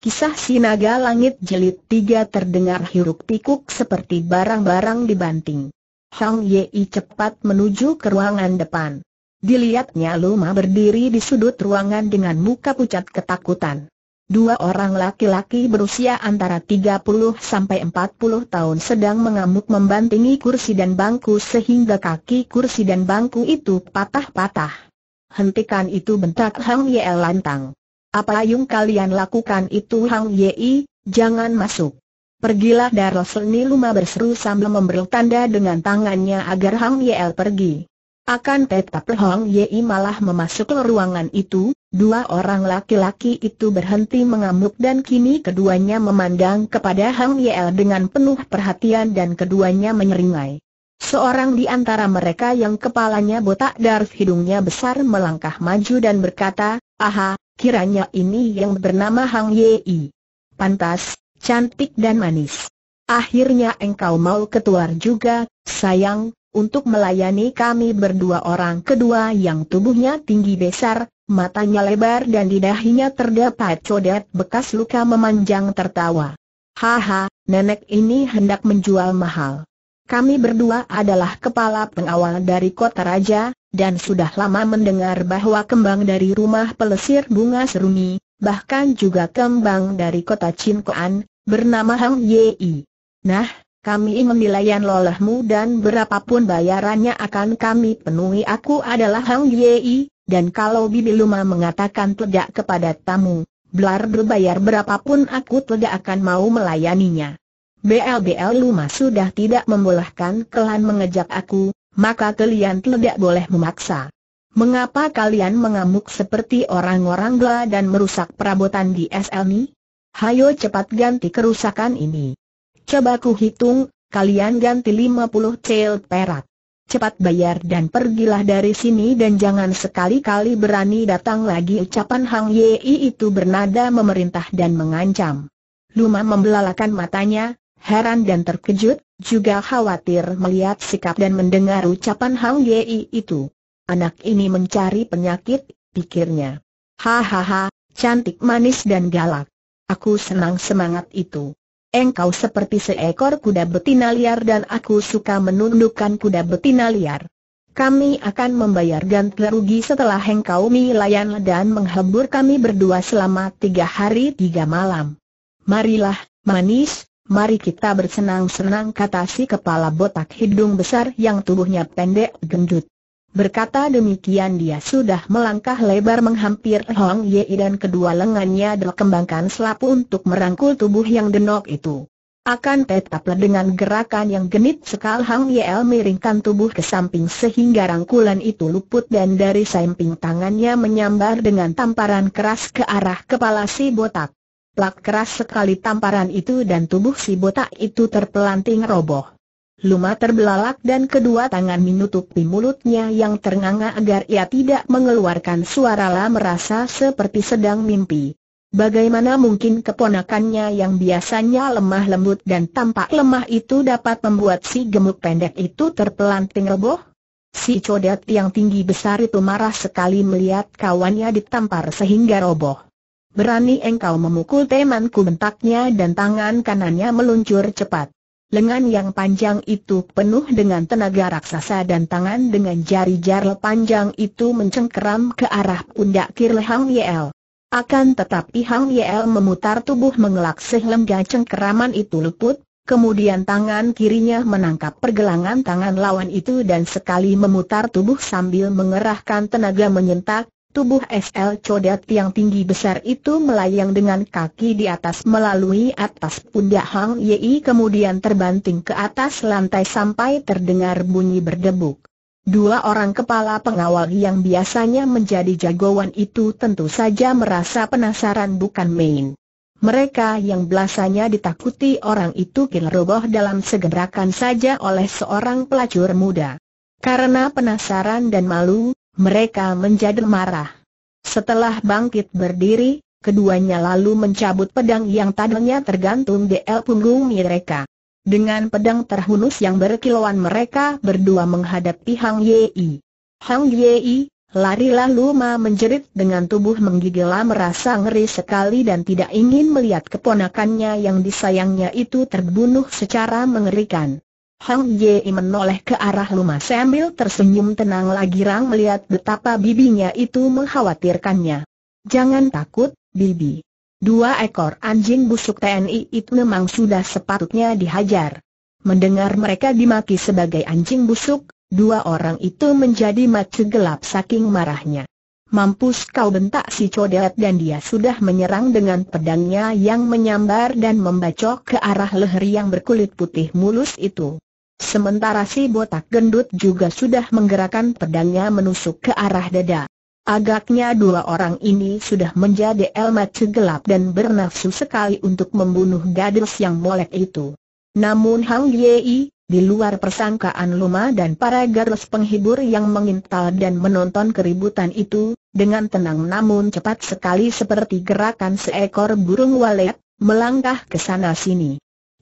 Kisah Sinaga Langit Jelit tiga terdengar hiruk pikuk seperti barang-barang dibanting. Hang Yei cepat menuju ke ruangan depan. Dilihatnya Luma berdiri di sudut ruangan dengan muka pucat ketakutan. Dua orang laki-laki berusia antara 30 sampai 40 tahun sedang mengamuk membantingi kursi dan bangku sehingga kaki kursi dan bangku itu patah-patah. Hentikan itu bentak Hang Yei lantang. Apa yang kalian lakukan itu Hang Yi, jangan masuk. Pergilah Darosel luma berseru sambil memberi tanda dengan tangannya agar Hang Yel pergi. Akan tetap Hang Yi malah memasuk ke ruangan itu, dua orang laki-laki itu berhenti mengamuk dan kini keduanya memandang kepada Hang Yel dengan penuh perhatian dan keduanya menyeringai. Seorang di antara mereka yang kepalanya botak darf hidungnya besar melangkah maju dan berkata, Aha, kiranya ini yang bernama Hang Yi. Pantas, cantik dan manis. Akhirnya engkau mau keluar juga, sayang, untuk melayani kami berdua orang kedua yang tubuhnya tinggi besar, matanya lebar dan di dahinya terdapat codet bekas luka memanjang tertawa. Haha, nenek ini hendak menjual mahal. Kami berdua adalah kepala pengawal dari kota raja, dan sudah lama mendengar bahwa kembang dari rumah pelesir bunga seruni, bahkan juga kembang dari kota Cinkoan, bernama Hang Yi. Nah, kami ingin nilaian lolahmu dan berapapun bayarannya akan kami penuhi aku adalah Hang Yi, dan kalau Bibi Luma mengatakan tidak kepada tamu, Blar berbayar berapapun aku tidak akan mau melayaninya. BLBL Luma sudah tidak membolehkan kalian mengejak aku, maka kalian tidak boleh memaksa. Mengapa kalian mengamuk seperti orang-orang gila dan merusak perabotan di SL ni? Hayo cepat ganti kerusakan ini. Coba ku hitung, kalian ganti 50 cel perak. Cepat bayar dan pergilah dari sini dan jangan sekali-kali berani datang lagi ucapan Hang Yi itu bernada memerintah dan mengancam. Luma membelalakan matanya, heran dan terkejut, juga khawatir melihat sikap dan mendengar ucapan Hang Yei itu. Anak ini mencari penyakit, pikirnya. Hahaha, cantik manis dan galak. Aku senang semangat itu. Engkau seperti seekor kuda betina liar dan aku suka menundukkan kuda betina liar. Kami akan membayar ganti rugi setelah engkau melayan dan menghibur kami berdua selama tiga hari tiga malam. Marilah, manis, mari kita bersenang-senang kata si kepala botak hidung besar yang tubuhnya pendek gendut. Berkata demikian dia sudah melangkah lebar menghampir Hong Ye dan kedua lengannya dikembangkan selapu untuk merangkul tubuh yang denok itu. Akan tetaplah dengan gerakan yang genit sekal Hang Yel miringkan tubuh ke samping sehingga rangkulan itu luput dan dari samping tangannya menyambar dengan tamparan keras ke arah kepala si botak. Plak keras sekali tamparan itu dan tubuh si botak itu terpelanting roboh. Luma terbelalak dan kedua tangan menutupi mulutnya yang ternganga agar ia tidak mengeluarkan suara lah merasa seperti sedang mimpi. Bagaimana mungkin keponakannya yang biasanya lemah lembut dan tampak lemah itu dapat membuat si gemuk pendek itu terpelanting roboh? Si codet yang tinggi besar itu marah sekali melihat kawannya ditampar sehingga roboh. Berani engkau memukul temanku bentaknya dan tangan kanannya meluncur cepat. Lengan yang panjang itu penuh dengan tenaga raksasa dan tangan dengan jari-jari panjang itu mencengkeram ke arah pundak Kirle Hang Yel. Akan tetapi Hang Yel memutar tubuh mengelak sehingga cengkeraman itu luput, kemudian tangan kirinya menangkap pergelangan tangan lawan itu dan sekali memutar tubuh sambil mengerahkan tenaga menyentak, Tubuh SL Codet yang tinggi besar itu melayang dengan kaki di atas melalui atas pundak Hang Yi kemudian terbanting ke atas lantai sampai terdengar bunyi berdebuk. Dua orang kepala pengawal yang biasanya menjadi jagoan itu tentu saja merasa penasaran bukan main. Mereka yang biasanya ditakuti orang itu kini roboh dalam segerakan saja oleh seorang pelacur muda. Karena penasaran dan malu, mereka menjadi marah. Setelah bangkit berdiri, keduanya lalu mencabut pedang yang tadinya tergantung di el punggung mereka. Dengan pedang terhunus yang berkilauan mereka berdua menghadapi Hang Yei. Hang Yei, larilah Luma menjerit dengan tubuh menggigil, merasa ngeri sekali dan tidak ingin melihat keponakannya yang disayangnya itu terbunuh secara mengerikan. Hang Yei menoleh ke arah Luma sambil tersenyum tenang lagi Rang melihat betapa bibinya itu mengkhawatirkannya. Jangan takut, bibi. Dua ekor anjing busuk TNI itu memang sudah sepatutnya dihajar. Mendengar mereka dimaki sebagai anjing busuk, dua orang itu menjadi macu gelap saking marahnya. Mampus kau bentak si codet dan dia sudah menyerang dengan pedangnya yang menyambar dan membacok ke arah leher yang berkulit putih mulus itu. Sementara si botak gendut juga sudah menggerakkan pedangnya menusuk ke arah dada. Agaknya dua orang ini sudah menjadi elmat segelap dan bernafsu sekali untuk membunuh gadis yang molek itu. Namun Hang Yei, di luar persangkaan Luma dan para gadis penghibur yang mengintal dan menonton keributan itu, dengan tenang namun cepat sekali seperti gerakan seekor burung walet, melangkah ke sana sini.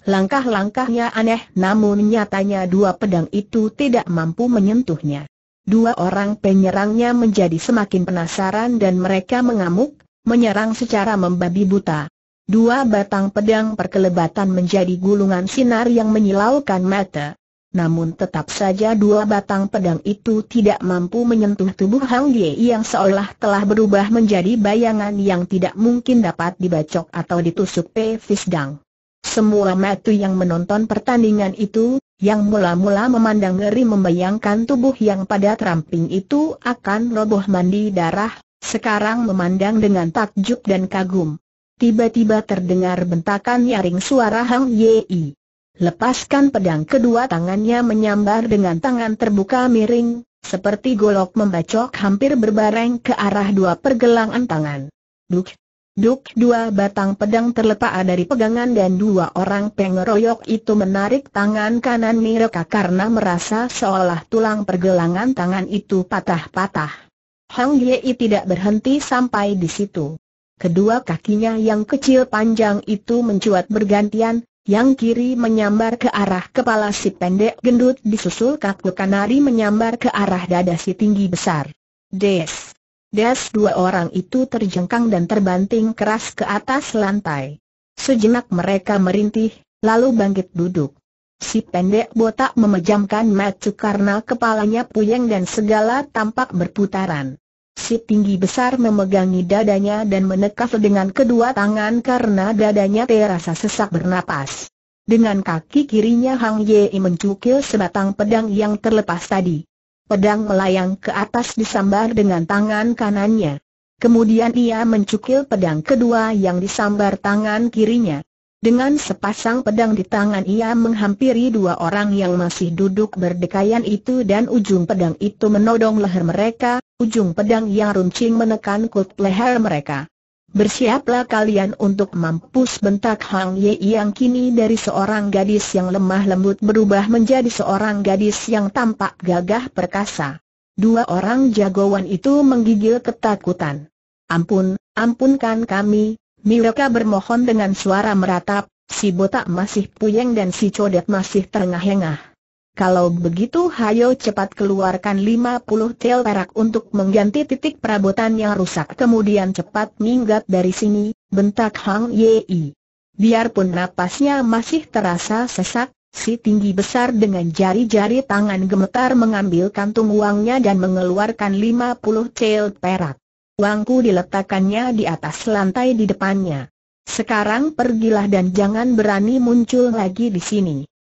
Langkah-langkahnya aneh namun nyatanya dua pedang itu tidak mampu menyentuhnya. Dua orang penyerangnya menjadi semakin penasaran dan mereka mengamuk, menyerang secara membabi buta. Dua batang pedang perkelebatan menjadi gulungan sinar yang menyilaukan mata. Namun tetap saja dua batang pedang itu tidak mampu menyentuh tubuh Hang Ye yang seolah telah berubah menjadi bayangan yang tidak mungkin dapat dibacok atau ditusuk Pe Fisdang. Semua mata yang menonton pertandingan itu, yang mula-mula memandang ngeri membayangkan tubuh yang pada ramping itu akan roboh mandi darah, sekarang memandang dengan takjub dan kagum. Tiba-tiba terdengar bentakan nyaring suara Hang Yei. Lepaskan pedang kedua tangannya menyambar dengan tangan terbuka miring, seperti golok membacok hampir berbareng ke arah dua pergelangan tangan. Duk, Duk dua batang pedang terletak dari pegangan dan dua orang pengeroyok itu menarik tangan kanan mereka karena merasa seolah tulang pergelangan tangan itu patah-patah. Hang Yei tidak berhenti sampai di situ. Kedua kakinya yang kecil panjang itu mencuat bergantian, yang kiri menyambar ke arah kepala si pendek gendut disusul kaku kanari menyambar ke arah dada si tinggi besar. Des! Des dua orang itu terjengkang dan terbanting keras ke atas lantai. Sejenak mereka merintih, lalu bangkit duduk. Si pendek botak memejamkan mata karena kepalanya puyeng dan segala tampak berputaran. Si tinggi besar memegangi dadanya dan menekas dengan kedua tangan karena dadanya terasa sesak bernapas. Dengan kaki kirinya Hang Yei mencukil sebatang pedang yang terlepas tadi pedang melayang ke atas disambar dengan tangan kanannya. Kemudian ia mencukil pedang kedua yang disambar tangan kirinya. Dengan sepasang pedang di tangan ia menghampiri dua orang yang masih duduk berdekayan itu dan ujung pedang itu menodong leher mereka, ujung pedang yang runcing menekan kut leher mereka. Bersiaplah kalian untuk mampus bentak Hang Ye yang kini dari seorang gadis yang lemah lembut berubah menjadi seorang gadis yang tampak gagah perkasa. Dua orang jagoan itu menggigil ketakutan. Ampun, ampunkan kami, mereka bermohon dengan suara meratap, si botak masih puyeng dan si codet masih terengah-engah. Kalau begitu hayo cepat keluarkan 50 tel perak untuk mengganti titik perabotan yang rusak kemudian cepat minggat dari sini, bentak Hang Yei. Biarpun napasnya masih terasa sesak, si tinggi besar dengan jari-jari tangan gemetar mengambil kantung uangnya dan mengeluarkan 50 tel perak. Uangku diletakkannya di atas lantai di depannya. Sekarang pergilah dan jangan berani muncul lagi di sini.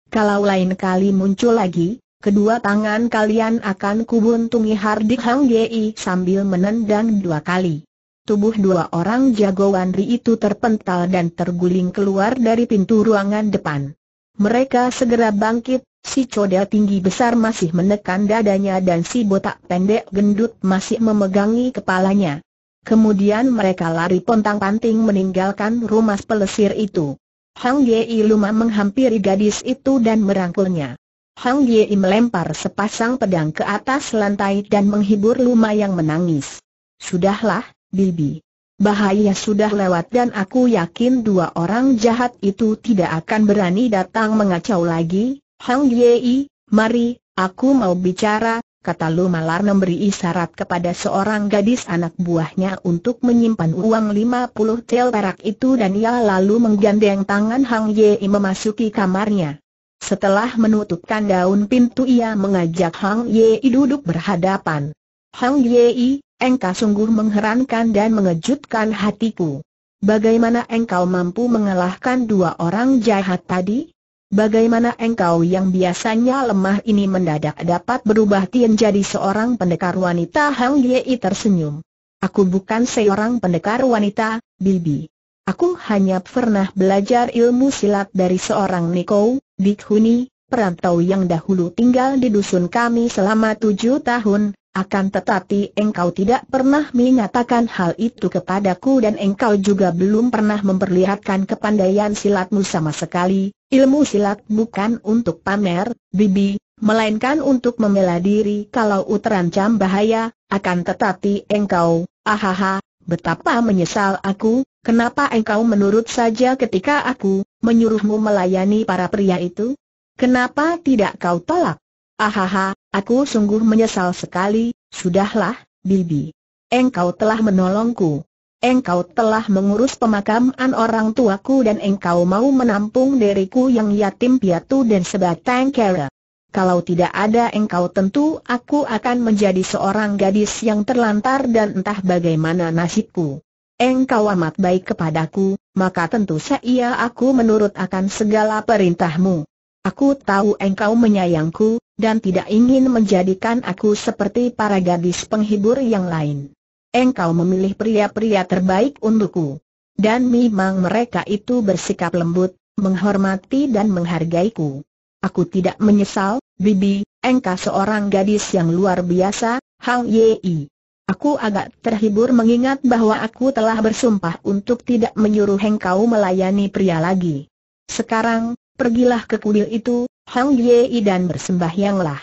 Kalau lain kali muncul lagi, kedua tangan kalian akan kubuntungi Hardik Hang Yi sambil menendang dua kali. Tubuh dua orang jagoan Ri itu terpental dan terguling keluar dari pintu ruangan depan. Mereka segera bangkit, si coda tinggi besar masih menekan dadanya dan si botak pendek gendut masih memegangi kepalanya. Kemudian mereka lari pontang-panting meninggalkan rumah pelesir itu. Hang Yei Luma menghampiri gadis itu dan merangkulnya. Hang Yei melempar sepasang pedang ke atas lantai dan menghibur Luma yang menangis. Sudahlah, Bibi. Bahaya sudah lewat dan aku yakin dua orang jahat itu tidak akan berani datang mengacau lagi. Hang Yei, mari, aku mau bicara, kata Lu Malar memberi isyarat kepada seorang gadis anak buahnya untuk menyimpan uang 50 tel perak itu dan ia lalu menggandeng tangan Hang Yei memasuki kamarnya. Setelah menutupkan daun pintu ia mengajak Hang Yei duduk berhadapan. Hang Yei, engkau sungguh mengherankan dan mengejutkan hatiku. Bagaimana engkau mampu mengalahkan dua orang jahat tadi? Bagaimana engkau yang biasanya lemah ini mendadak dapat berubah tian jadi seorang pendekar wanita Hang Yei tersenyum. Aku bukan seorang pendekar wanita, Bibi. Aku hanya pernah belajar ilmu silat dari seorang Niko, Bikhuni, perantau yang dahulu tinggal di dusun kami selama tujuh tahun, akan tetapi engkau tidak pernah menyatakan hal itu kepadaku dan engkau juga belum pernah memperlihatkan kepandaian silatmu sama sekali. Ilmu silat bukan untuk pamer, bibi, melainkan untuk membela diri kalau terancam bahaya. Akan tetapi engkau, ahaha, betapa menyesal aku, kenapa engkau menurut saja ketika aku menyuruhmu melayani para pria itu? Kenapa tidak kau tolak? Ahaha, Aku sungguh menyesal sekali, sudahlah, Bibi. Engkau telah menolongku. Engkau telah mengurus pemakaman orang tuaku dan engkau mau menampung diriku yang yatim piatu dan sebatang kera. Kalau tidak ada engkau tentu aku akan menjadi seorang gadis yang terlantar dan entah bagaimana nasibku. Engkau amat baik kepadaku, maka tentu saya aku menurut akan segala perintahmu. Aku tahu engkau menyayangku, dan tidak ingin menjadikan aku seperti para gadis penghibur yang lain. Engkau memilih pria-pria terbaik untukku. Dan memang mereka itu bersikap lembut, menghormati dan menghargaiku. Aku tidak menyesal, Bibi, engkau seorang gadis yang luar biasa, Hang Yei. Aku agak terhibur mengingat bahwa aku telah bersumpah untuk tidak menyuruh engkau melayani pria lagi. Sekarang, pergilah ke kuil itu, Hang Yei dan bersembahyanglah.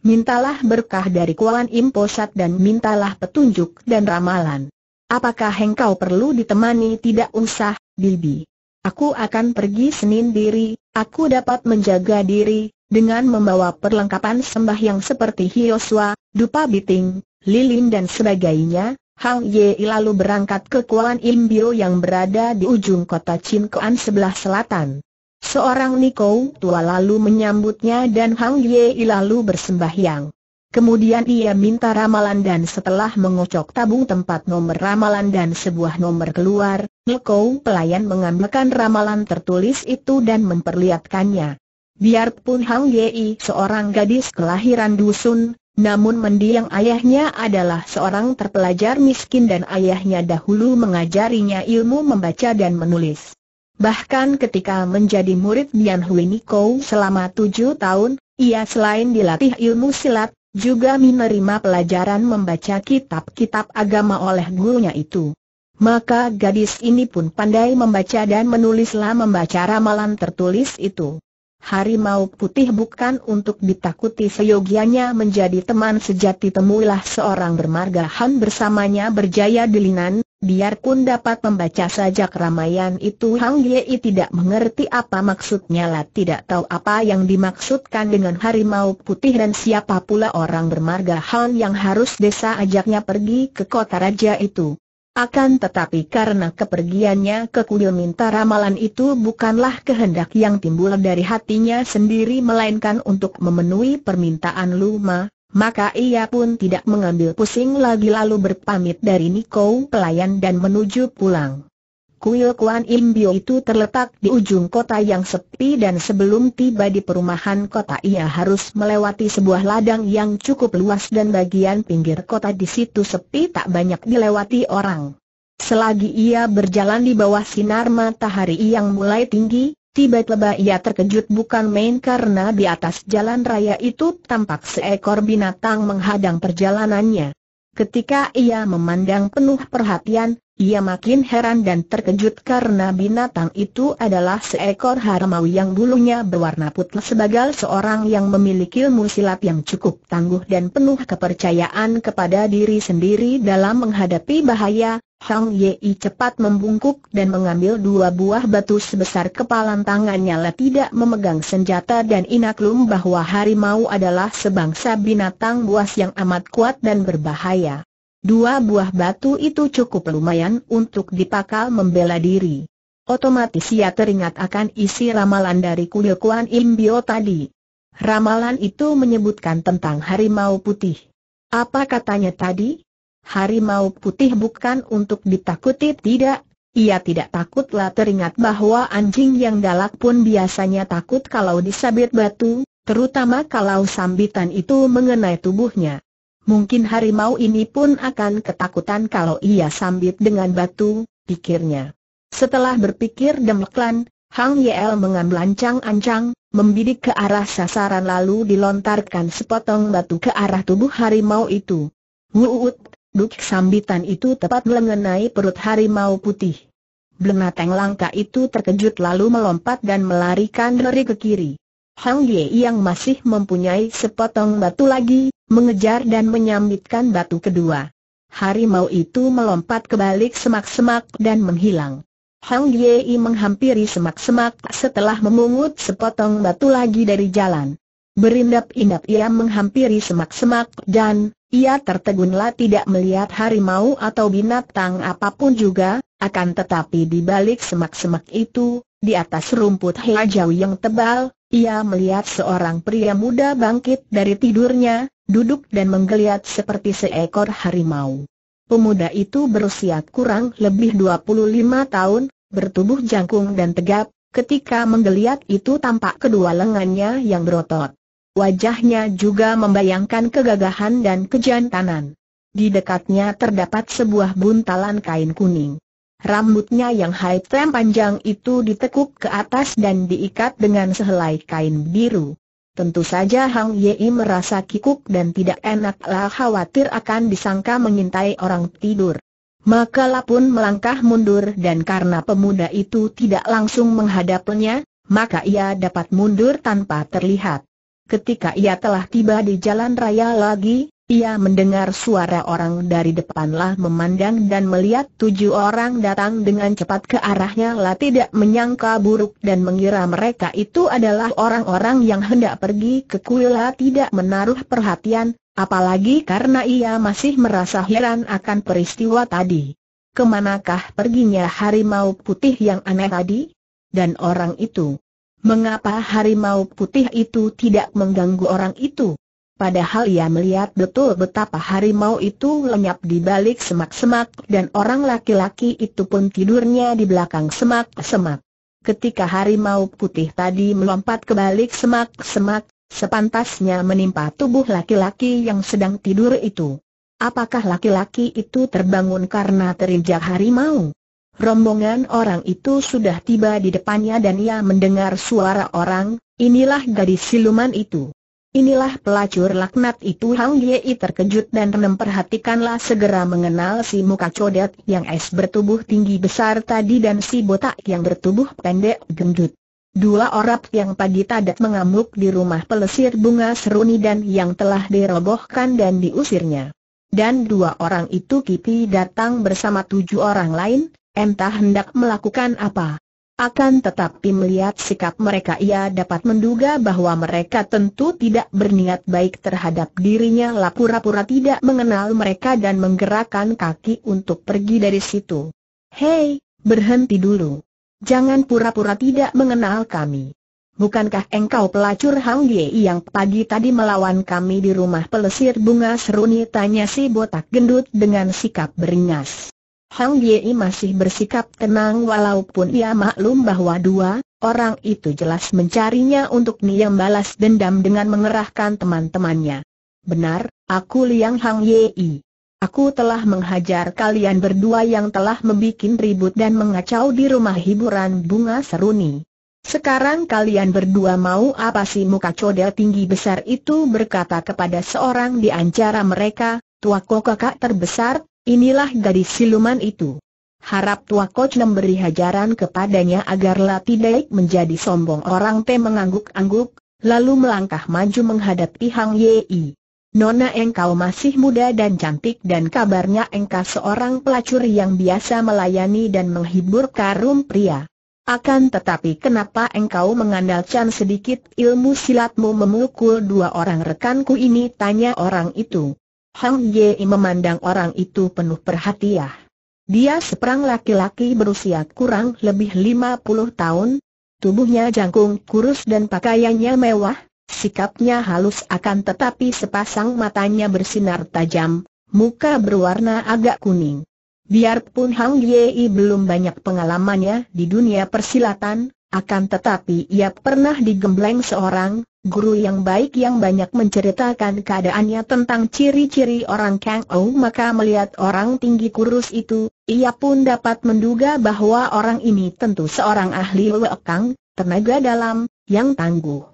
Mintalah berkah dari Kuan Im Posat dan mintalah petunjuk dan ramalan. Apakah engkau perlu ditemani tidak usah, Bibi? Aku akan pergi Senin diri. aku dapat menjaga diri, dengan membawa perlengkapan sembahyang seperti hioswa, dupa biting, lilin dan sebagainya, Hang Ye lalu berangkat ke Kuan Im Bio yang berada di ujung kota Kuan sebelah selatan. Seorang Niko tua lalu menyambutnya dan Hang Ye lalu bersembahyang. Kemudian ia minta ramalan dan setelah mengocok tabung tempat nomor ramalan dan sebuah nomor keluar, Niko pelayan mengambilkan ramalan tertulis itu dan memperlihatkannya. Biarpun Hang Ye seorang gadis kelahiran dusun, namun mendiang ayahnya adalah seorang terpelajar miskin dan ayahnya dahulu mengajarinya ilmu membaca dan menulis. Bahkan ketika menjadi murid Dian Hui Niko selama tujuh tahun, ia selain dilatih ilmu silat, juga menerima pelajaran membaca kitab-kitab agama oleh gurunya itu. Maka gadis ini pun pandai membaca dan menulislah membaca ramalan tertulis itu. Harimau putih bukan untuk ditakuti seyogianya menjadi teman sejati temuilah seorang bermarga Han bersamanya berjaya di Linan, Biarpun dapat membaca saja keramaian itu Hang Yei tidak mengerti apa maksudnya lah tidak tahu apa yang dimaksudkan dengan harimau putih dan siapa pula orang bermarga Han yang harus desa ajaknya pergi ke kota raja itu. Akan tetapi karena kepergiannya ke kuil minta ramalan itu bukanlah kehendak yang timbul dari hatinya sendiri melainkan untuk memenuhi permintaan Luma, maka ia pun tidak mengambil pusing lagi lalu berpamit dari Niko pelayan dan menuju pulang. Kuil Kuan Im Bio itu terletak di ujung kota yang sepi dan sebelum tiba di perumahan kota ia harus melewati sebuah ladang yang cukup luas dan bagian pinggir kota di situ sepi tak banyak dilewati orang. Selagi ia berjalan di bawah sinar matahari yang mulai tinggi, Tiba-tiba ia terkejut bukan main karena di atas jalan raya itu tampak seekor binatang menghadang perjalanannya. Ketika ia memandang penuh perhatian, ia makin heran dan terkejut karena binatang itu adalah seekor harimau yang bulunya berwarna putih sebagai seorang yang memiliki ilmu silat yang cukup tangguh dan penuh kepercayaan kepada diri sendiri dalam menghadapi bahaya. Hang Yei cepat membungkuk dan mengambil dua buah batu sebesar kepalan tangannya lah tidak memegang senjata dan inaklum bahwa harimau adalah sebangsa binatang buas yang amat kuat dan berbahaya. Dua buah batu itu cukup lumayan untuk dipakai membela diri. Otomatis ia teringat akan isi ramalan dari kuil Kuan Im tadi. Ramalan itu menyebutkan tentang harimau putih. Apa katanya tadi? Harimau putih bukan untuk ditakuti tidak, ia tidak takutlah teringat bahwa anjing yang galak pun biasanya takut kalau disabit batu, terutama kalau sambitan itu mengenai tubuhnya. Mungkin harimau ini pun akan ketakutan kalau ia sambit dengan batu, pikirnya. Setelah berpikir demeklan, Hang Yel mengambil ancang-ancang, membidik ke arah sasaran lalu dilontarkan sepotong batu ke arah tubuh harimau itu. Wuut, duk sambitan itu tepat mengenai perut harimau putih. Blenateng langka itu terkejut lalu melompat dan melarikan diri ke kiri. Hang Ye yang masih mempunyai sepotong batu lagi, mengejar dan menyambitkan batu kedua. Harimau itu melompat ke balik semak-semak dan menghilang. Hang Ye menghampiri semak-semak setelah memungut sepotong batu lagi dari jalan. Berindap-indap ia menghampiri semak-semak dan, ia tertegunlah tidak melihat harimau atau binatang apapun juga, akan tetapi di balik semak-semak itu, di atas rumput hijau yang tebal, ia melihat seorang pria muda bangkit dari tidurnya, duduk dan menggeliat seperti seekor harimau. Pemuda itu berusia kurang lebih 25 tahun, bertubuh jangkung dan tegap, ketika menggeliat itu tampak kedua lengannya yang berotot. Wajahnya juga membayangkan kegagahan dan kejantanan. Di dekatnya terdapat sebuah buntalan kain kuning. Rambutnya yang high trim panjang itu ditekuk ke atas dan diikat dengan sehelai kain biru. Tentu saja Hang Yei merasa kikuk dan tidak enaklah khawatir akan disangka mengintai orang tidur. Maka lah pun melangkah mundur dan karena pemuda itu tidak langsung menghadapnya, maka ia dapat mundur tanpa terlihat. Ketika ia telah tiba di jalan raya lagi, ia mendengar suara orang dari depanlah memandang dan melihat tujuh orang datang dengan cepat ke arahnya lah tidak menyangka buruk dan mengira mereka itu adalah orang-orang yang hendak pergi ke lah tidak menaruh perhatian, apalagi karena ia masih merasa heran akan peristiwa tadi. Kemanakah perginya harimau putih yang aneh tadi? Dan orang itu? Mengapa harimau putih itu tidak mengganggu orang itu? Padahal ia melihat betul betapa harimau itu lenyap di balik semak-semak dan orang laki-laki itu pun tidurnya di belakang semak-semak. Ketika harimau putih tadi melompat ke balik semak-semak, sepantasnya menimpa tubuh laki-laki yang sedang tidur itu. Apakah laki-laki itu terbangun karena terinjak harimau? Rombongan orang itu sudah tiba di depannya dan ia mendengar suara orang, inilah gadis siluman itu. Inilah pelacur laknat itu Hang Yei terkejut dan memperhatikanlah segera mengenal si muka codet yang es bertubuh tinggi besar tadi dan si botak yang bertubuh pendek gendut. Dua orang yang pagi tadat mengamuk di rumah pelesir bunga seruni dan yang telah dirobohkan dan diusirnya. Dan dua orang itu kipi datang bersama tujuh orang lain, entah hendak melakukan apa. Akan tetapi melihat sikap mereka ia dapat menduga bahwa mereka tentu tidak berniat baik terhadap dirinya lah pura-pura tidak mengenal mereka dan menggerakkan kaki untuk pergi dari situ. Hei, berhenti dulu. Jangan pura-pura tidak mengenal kami. Bukankah engkau pelacur Hang Ye yang pagi tadi melawan kami di rumah pelesir bunga seruni tanya si botak gendut dengan sikap beringas. Hang Yei masih bersikap tenang walaupun ia maklum bahwa dua orang itu jelas mencarinya untuk niat balas dendam dengan mengerahkan teman-temannya. Benar, aku Liang Hang Yei. Aku telah menghajar kalian berdua yang telah membuat ribut dan mengacau di rumah hiburan bunga seruni. Sekarang kalian berdua mau apa sih muka codel tinggi besar itu berkata kepada seorang di antara mereka, tua kok terbesar, Inilah gadis siluman itu. Harap tua coach memberi hajaran kepadanya agar lati daik menjadi sombong orang te mengangguk-angguk, lalu melangkah maju menghadapi Hang Yi. Nona engkau masih muda dan cantik dan kabarnya engkau seorang pelacur yang biasa melayani dan menghibur karum pria. Akan tetapi kenapa engkau mengandalkan sedikit ilmu silatmu memukul dua orang rekanku ini tanya orang itu. Hang Ye memandang orang itu penuh perhatian. Dia seperang laki-laki berusia kurang lebih 50 tahun, tubuhnya jangkung kurus dan pakaiannya mewah, sikapnya halus akan tetapi sepasang matanya bersinar tajam, muka berwarna agak kuning. Biarpun Hang Ye belum banyak pengalamannya di dunia persilatan, akan tetapi ia pernah digembleng seorang, Guru yang baik yang banyak menceritakan keadaannya tentang ciri-ciri orang Kang Ou maka melihat orang tinggi kurus itu, ia pun dapat menduga bahwa orang ini tentu seorang ahli wekang, tenaga dalam, yang tangguh.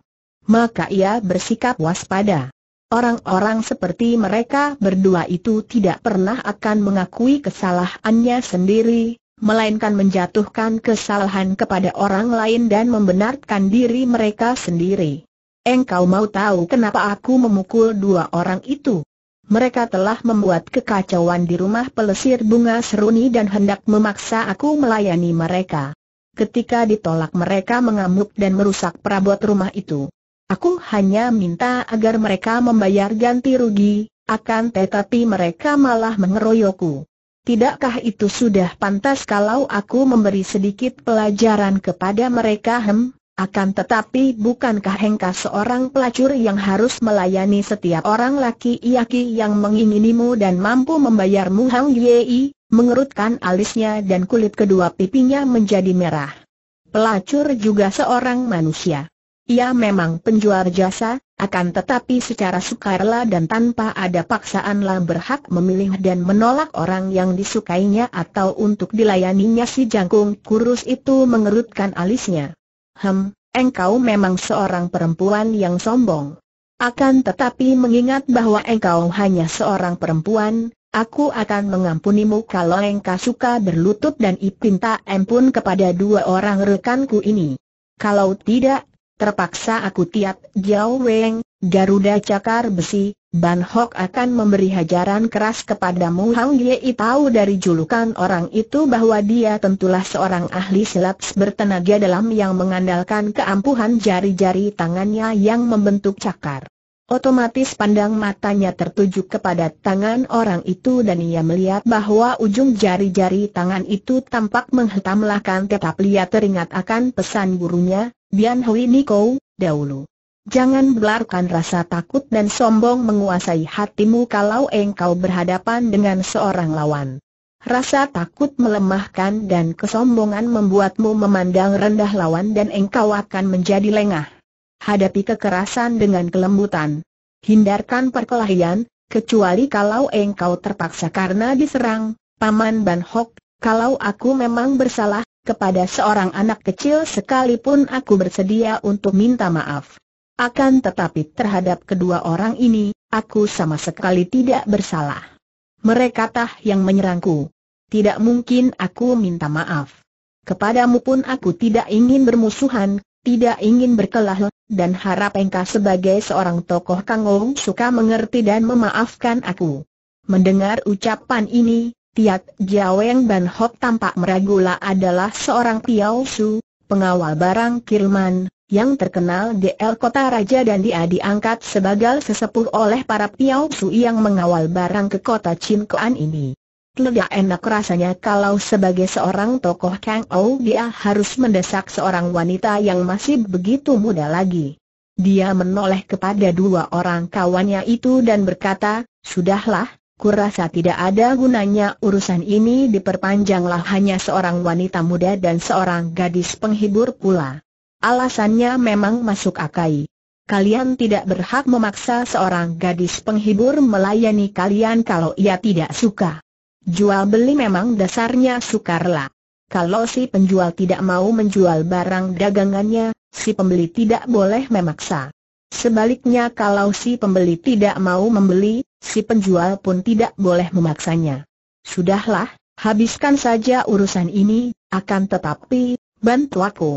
Maka ia bersikap waspada. Orang-orang seperti mereka berdua itu tidak pernah akan mengakui kesalahannya sendiri, melainkan menjatuhkan kesalahan kepada orang lain dan membenarkan diri mereka sendiri. Engkau mau tahu kenapa aku memukul dua orang itu? Mereka telah membuat kekacauan di rumah pelesir bunga seruni dan hendak memaksa aku melayani mereka. Ketika ditolak mereka mengamuk dan merusak perabot rumah itu. Aku hanya minta agar mereka membayar ganti rugi, akan tetapi mereka malah mengeroyokku. Tidakkah itu sudah pantas kalau aku memberi sedikit pelajaran kepada mereka hem? Akan tetapi bukankah Hengka seorang pelacur yang harus melayani setiap orang laki-laki yang menginginimu dan mampu membayarmu Hang Yei, mengerutkan alisnya dan kulit kedua pipinya menjadi merah. Pelacur juga seorang manusia. Ia memang penjual jasa, akan tetapi secara sukarela dan tanpa ada paksaanlah berhak memilih dan menolak orang yang disukainya atau untuk dilayaninya si jangkung kurus itu mengerutkan alisnya. Hem, engkau memang seorang perempuan yang sombong. Akan tetapi mengingat bahwa engkau hanya seorang perempuan, aku akan mengampunimu kalau engkau suka berlutut dan ipinta empun kepada dua orang rekanku ini. Kalau tidak, terpaksa aku tiap jauh weng, Garuda Cakar Besi, Ban Hok akan memberi hajaran keras kepadamu Hang Yei tahu dari julukan orang itu bahwa dia tentulah seorang ahli silat bertenaga dalam yang mengandalkan keampuhan jari-jari tangannya yang membentuk cakar. Otomatis pandang matanya tertuju kepada tangan orang itu dan ia melihat bahwa ujung jari-jari tangan itu tampak menghentam menghentamlahkan tetap lihat teringat akan pesan gurunya, Bian Hui Niko, dahulu. Jangan belarkan rasa takut dan sombong menguasai hatimu kalau engkau berhadapan dengan seorang lawan. Rasa takut melemahkan dan kesombongan membuatmu memandang rendah lawan dan engkau akan menjadi lengah. Hadapi kekerasan dengan kelembutan. Hindarkan perkelahian, kecuali kalau engkau terpaksa karena diserang, Paman Ban Hok, kalau aku memang bersalah, kepada seorang anak kecil sekalipun aku bersedia untuk minta maaf. Akan tetapi terhadap kedua orang ini, aku sama sekali tidak bersalah. Mereka tah yang menyerangku. Tidak mungkin aku minta maaf. Kepadamu pun aku tidak ingin bermusuhan, tidak ingin berkelah, dan harap engkau sebagai seorang tokoh kangong suka mengerti dan memaafkan aku. Mendengar ucapan ini, Tiat Jiaweng Ban Hok tampak meragulah adalah seorang Piao Su, pengawal barang Kirman yang terkenal El Kota Raja dan dia diangkat sebagai sesepuh oleh para Piao Su yang mengawal barang ke kota Kuan ini. Tidak enak rasanya kalau sebagai seorang tokoh Kang Ou dia harus mendesak seorang wanita yang masih begitu muda lagi. Dia menoleh kepada dua orang kawannya itu dan berkata, Sudahlah, kurasa tidak ada gunanya urusan ini diperpanjanglah hanya seorang wanita muda dan seorang gadis penghibur pula. Alasannya memang masuk akal. Kalian tidak berhak memaksa seorang gadis penghibur melayani kalian kalau ia tidak suka. Jual beli memang dasarnya sukarlah. Kalau si penjual tidak mau menjual barang dagangannya, si pembeli tidak boleh memaksa. Sebaliknya kalau si pembeli tidak mau membeli, si penjual pun tidak boleh memaksanya. Sudahlah, habiskan saja urusan ini, akan tetapi, bantu aku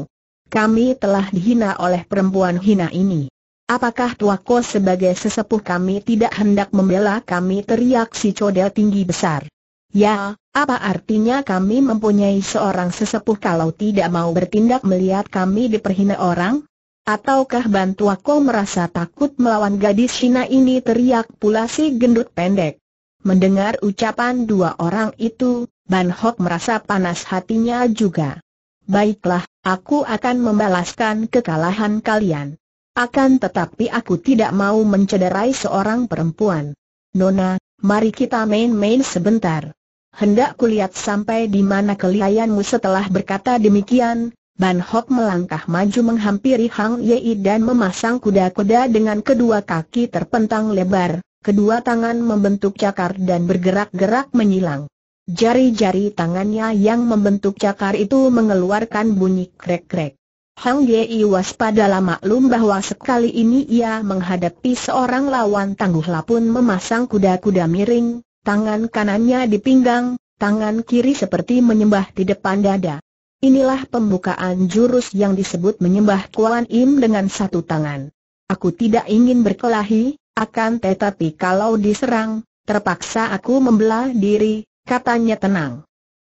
kami telah dihina oleh perempuan hina ini. Apakah tuaku sebagai sesepuh kami tidak hendak membela kami teriak si codel tinggi besar? Ya, apa artinya kami mempunyai seorang sesepuh kalau tidak mau bertindak melihat kami diperhina orang? Ataukah bantuaku merasa takut melawan gadis hina ini teriak pula si gendut pendek? Mendengar ucapan dua orang itu, Ban Hok merasa panas hatinya juga. Baiklah, aku akan membalaskan kekalahan kalian. Akan tetapi aku tidak mau mencederai seorang perempuan. Nona, mari kita main-main sebentar. Hendak kulihat sampai di mana kelihayanmu setelah berkata demikian, Ban Hok melangkah maju menghampiri Hang Yei dan memasang kuda-kuda dengan kedua kaki terpentang lebar, kedua tangan membentuk cakar dan bergerak-gerak menyilang. Jari-jari tangannya yang membentuk cakar itu mengeluarkan bunyi krek-krek. Hang Yei waspada maklum bahwa sekali ini ia menghadapi seorang lawan tangguhlah pun memasang kuda-kuda miring, tangan kanannya di pinggang, tangan kiri seperti menyembah di depan dada. Inilah pembukaan jurus yang disebut menyembah Kuan Im dengan satu tangan. Aku tidak ingin berkelahi, akan tetapi kalau diserang, terpaksa aku membelah diri, katanya tenang.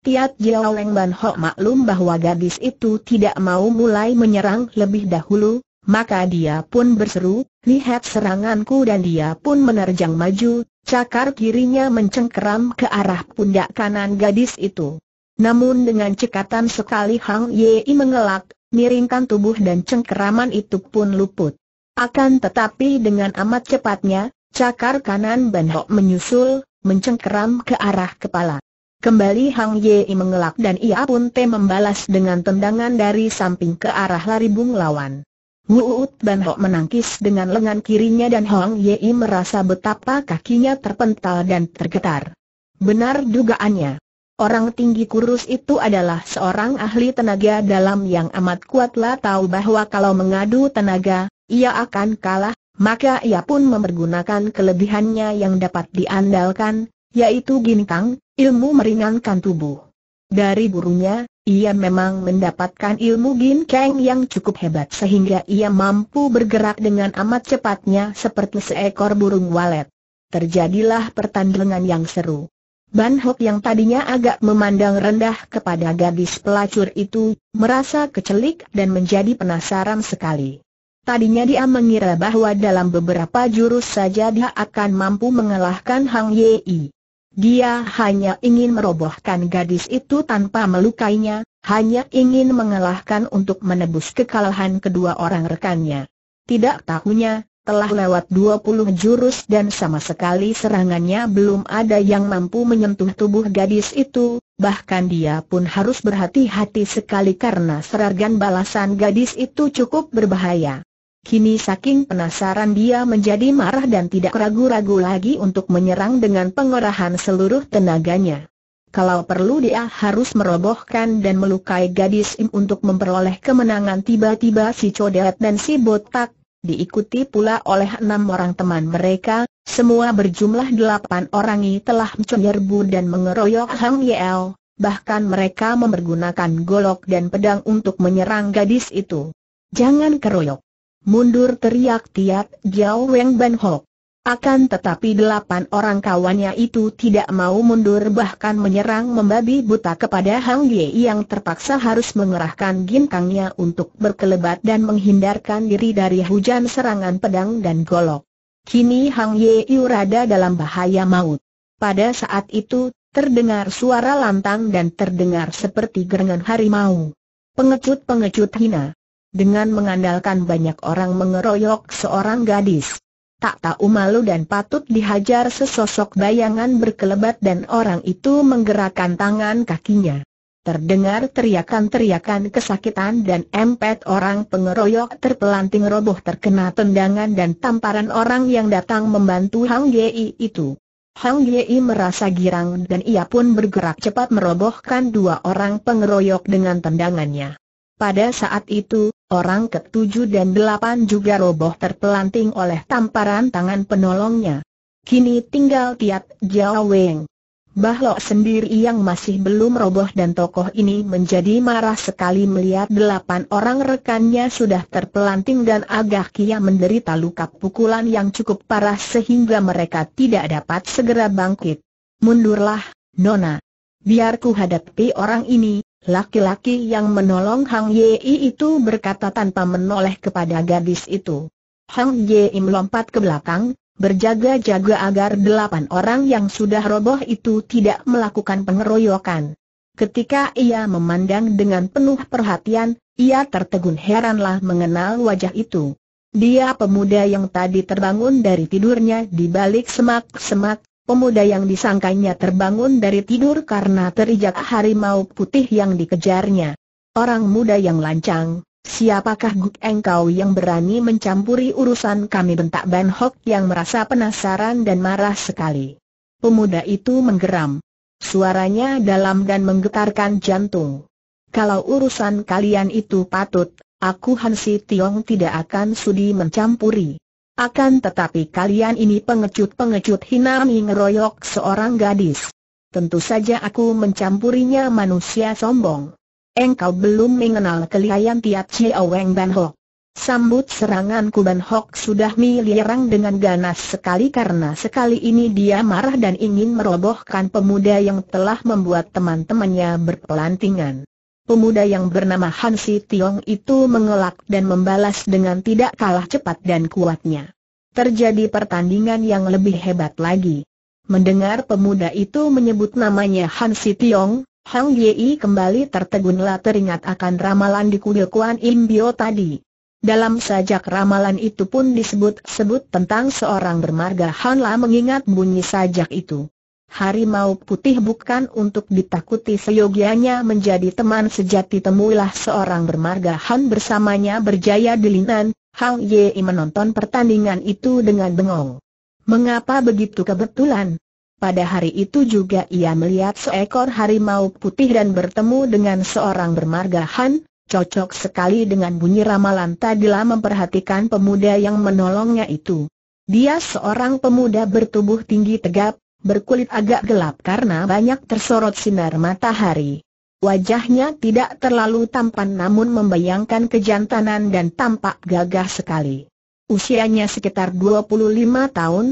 Tiat Jiao Leng Ban Ho maklum bahwa gadis itu tidak mau mulai menyerang lebih dahulu, maka dia pun berseru, lihat seranganku dan dia pun menerjang maju, cakar kirinya mencengkeram ke arah pundak kanan gadis itu. Namun dengan cekatan sekali Hang Yei mengelak, miringkan tubuh dan cengkeraman itu pun luput. Akan tetapi dengan amat cepatnya, cakar kanan Ban Ho menyusul, mencengkeram ke arah kepala. Kembali Hang Yei mengelak dan ia pun te membalas dengan tendangan dari samping ke arah lari bung lawan. Wuut Ban Ho menangkis dengan lengan kirinya dan Hang Yei merasa betapa kakinya terpental dan tergetar. Benar dugaannya. Orang tinggi kurus itu adalah seorang ahli tenaga dalam yang amat kuatlah tahu bahwa kalau mengadu tenaga, ia akan kalah maka ia pun mempergunakan kelebihannya yang dapat diandalkan, yaitu ginkang, ilmu meringankan tubuh. Dari gurunya, ia memang mendapatkan ilmu ginkang yang cukup hebat sehingga ia mampu bergerak dengan amat cepatnya seperti seekor burung walet. Terjadilah pertandingan yang seru. Ban Hok yang tadinya agak memandang rendah kepada gadis pelacur itu, merasa kecelik dan menjadi penasaran sekali. Tadinya dia mengira bahwa dalam beberapa jurus saja dia akan mampu mengalahkan Hang Yei. Dia hanya ingin merobohkan gadis itu tanpa melukainya, hanya ingin mengalahkan untuk menebus kekalahan kedua orang rekannya. Tidak tahunya, telah lewat 20 jurus dan sama sekali serangannya belum ada yang mampu menyentuh tubuh gadis itu, bahkan dia pun harus berhati-hati sekali karena serangan balasan gadis itu cukup berbahaya. Kini saking penasaran dia menjadi marah dan tidak ragu-ragu lagi untuk menyerang dengan pengorahan seluruh tenaganya. Kalau perlu dia harus merobohkan dan melukai gadis Im untuk memperoleh kemenangan tiba-tiba si Codet dan si Botak, diikuti pula oleh enam orang teman mereka, semua berjumlah delapan orang ini telah menyerbu dan mengeroyok Hang Yel, bahkan mereka mempergunakan golok dan pedang untuk menyerang gadis itu. Jangan keroyok. Mundur teriak Tiat Jiao Weng Ban Ho. Akan tetapi delapan orang kawannya itu tidak mau mundur bahkan menyerang membabi buta kepada Hang Ye yang terpaksa harus mengerahkan ginkangnya untuk berkelebat dan menghindarkan diri dari hujan serangan pedang dan golok. Kini Hang Ye rada dalam bahaya maut. Pada saat itu, terdengar suara lantang dan terdengar seperti gerengan harimau. Pengecut-pengecut hina dengan mengandalkan banyak orang mengeroyok seorang gadis. Tak tahu malu dan patut dihajar sesosok bayangan berkelebat dan orang itu menggerakkan tangan kakinya. Terdengar teriakan-teriakan kesakitan dan empat orang pengeroyok terpelanting roboh terkena tendangan dan tamparan orang yang datang membantu Hang Yei itu. Hang Yei merasa girang dan ia pun bergerak cepat merobohkan dua orang pengeroyok dengan tendangannya. Pada saat itu, Orang ketujuh dan delapan juga roboh terpelanting oleh tamparan tangan penolongnya. Kini tinggal Tiat Jiao Weng. Bahlok sendiri yang masih belum roboh dan tokoh ini menjadi marah sekali melihat delapan orang rekannya sudah terpelanting dan agak kia menderita luka pukulan yang cukup parah sehingga mereka tidak dapat segera bangkit. Mundurlah, Nona. Biar ku hadapi orang ini, Laki-laki yang menolong Hang Yei itu berkata tanpa menoleh kepada gadis itu. Hang Yei melompat ke belakang, berjaga-jaga agar delapan orang yang sudah roboh itu tidak melakukan pengeroyokan. Ketika ia memandang dengan penuh perhatian, ia tertegun heranlah mengenal wajah itu. Dia pemuda yang tadi terbangun dari tidurnya di balik semak-semak, Pemuda yang disangkanya terbangun dari tidur karena terijak harimau putih yang dikejarnya. Orang muda yang lancang, siapakah Guk engkau yang berani mencampuri urusan kami bentak Ban Hok yang merasa penasaran dan marah sekali. Pemuda itu menggeram. Suaranya dalam dan menggetarkan jantung. Kalau urusan kalian itu patut, aku Hansi Tiong tidak akan sudi mencampuri. Akan tetapi kalian ini pengecut-pengecut hina mengeroyok seorang gadis. Tentu saja aku mencampurinya manusia sombong. Engkau belum mengenal kelihayan tiap Chiao Weng Ban Hok. Sambut seranganku Ban Hok sudah milirang dengan ganas sekali karena sekali ini dia marah dan ingin merobohkan pemuda yang telah membuat teman-temannya berpelantingan pemuda yang bernama Hansi Tiong itu mengelak dan membalas dengan tidak kalah cepat dan kuatnya. Terjadi pertandingan yang lebih hebat lagi. Mendengar pemuda itu menyebut namanya Hansi Tiong, Hang Yei kembali tertegunlah teringat akan ramalan di kuil Kuan Im Bio tadi. Dalam sajak ramalan itu pun disebut-sebut tentang seorang bermarga Hanla mengingat bunyi sajak itu harimau putih bukan untuk ditakuti seyogianya menjadi teman sejati temuilah seorang bermarga Han bersamanya berjaya di Linan, Hang Yei menonton pertandingan itu dengan bengong. Mengapa begitu kebetulan? Pada hari itu juga ia melihat seekor harimau putih dan bertemu dengan seorang bermarga Han, cocok sekali dengan bunyi ramalan tadilah memperhatikan pemuda yang menolongnya itu. Dia seorang pemuda bertubuh tinggi tegap, berkulit agak gelap karena banyak tersorot sinar matahari. Wajahnya tidak terlalu tampan namun membayangkan kejantanan dan tampak gagah sekali. Usianya sekitar 25 tahun,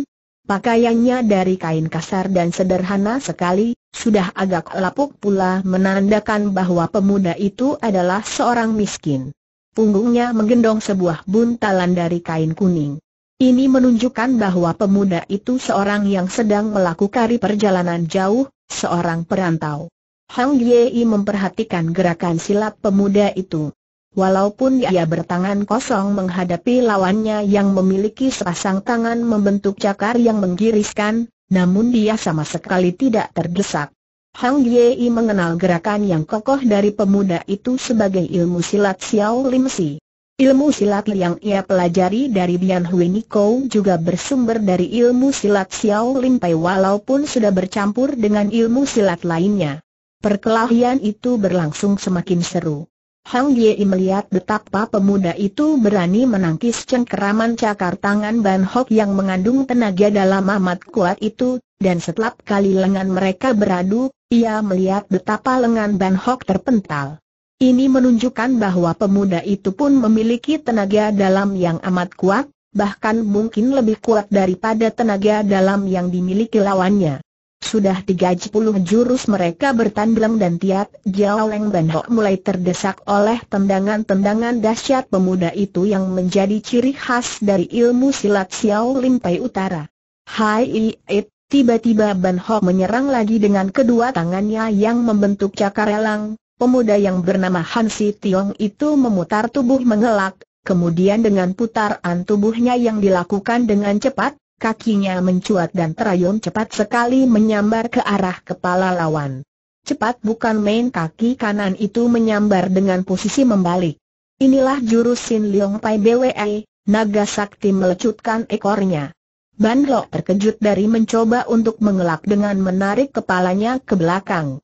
pakaiannya dari kain kasar dan sederhana sekali, sudah agak lapuk pula menandakan bahwa pemuda itu adalah seorang miskin. Punggungnya menggendong sebuah buntalan dari kain kuning. Ini menunjukkan bahwa pemuda itu seorang yang sedang melakukan perjalanan jauh, seorang perantau. Hang Yei memperhatikan gerakan silat pemuda itu. Walaupun ia bertangan kosong menghadapi lawannya yang memiliki sepasang tangan membentuk cakar yang menggiriskan, namun dia sama sekali tidak terdesak. Hang Yei mengenal gerakan yang kokoh dari pemuda itu sebagai ilmu silat Xiao Lim Si. Ilmu silat yang ia pelajari dari Bian Hui Niko juga bersumber dari ilmu silat Xiao Lim Pai walaupun sudah bercampur dengan ilmu silat lainnya. Perkelahian itu berlangsung semakin seru. Hang Yei melihat betapa pemuda itu berani menangkis cengkeraman cakar tangan Ban Hock yang mengandung tenaga dalam amat kuat itu, dan setelah kali lengan mereka beradu, ia melihat betapa lengan Ban Hock terpental. Ini menunjukkan bahwa pemuda itu pun memiliki tenaga dalam yang amat kuat, bahkan mungkin lebih kuat daripada tenaga dalam yang dimiliki lawannya. Sudah 30 jurus mereka bertandang dan tiap Jiaoleng dan Hok mulai terdesak oleh tendangan-tendangan dahsyat pemuda itu yang menjadi ciri khas dari ilmu silat Xiao Limpai Utara. Hai It, tiba-tiba Ban Hok menyerang lagi dengan kedua tangannya yang membentuk cakar elang, Pemuda yang bernama Hansi Tiong itu memutar tubuh mengelak, kemudian dengan putaran tubuhnya yang dilakukan dengan cepat, kakinya mencuat dan terayun cepat sekali menyambar ke arah kepala lawan. Cepat bukan main kaki kanan itu menyambar dengan posisi membalik. Inilah jurus Sin Leong Pai BWE, naga sakti melecutkan ekornya. Ban Lo terkejut dari mencoba untuk mengelak dengan menarik kepalanya ke belakang.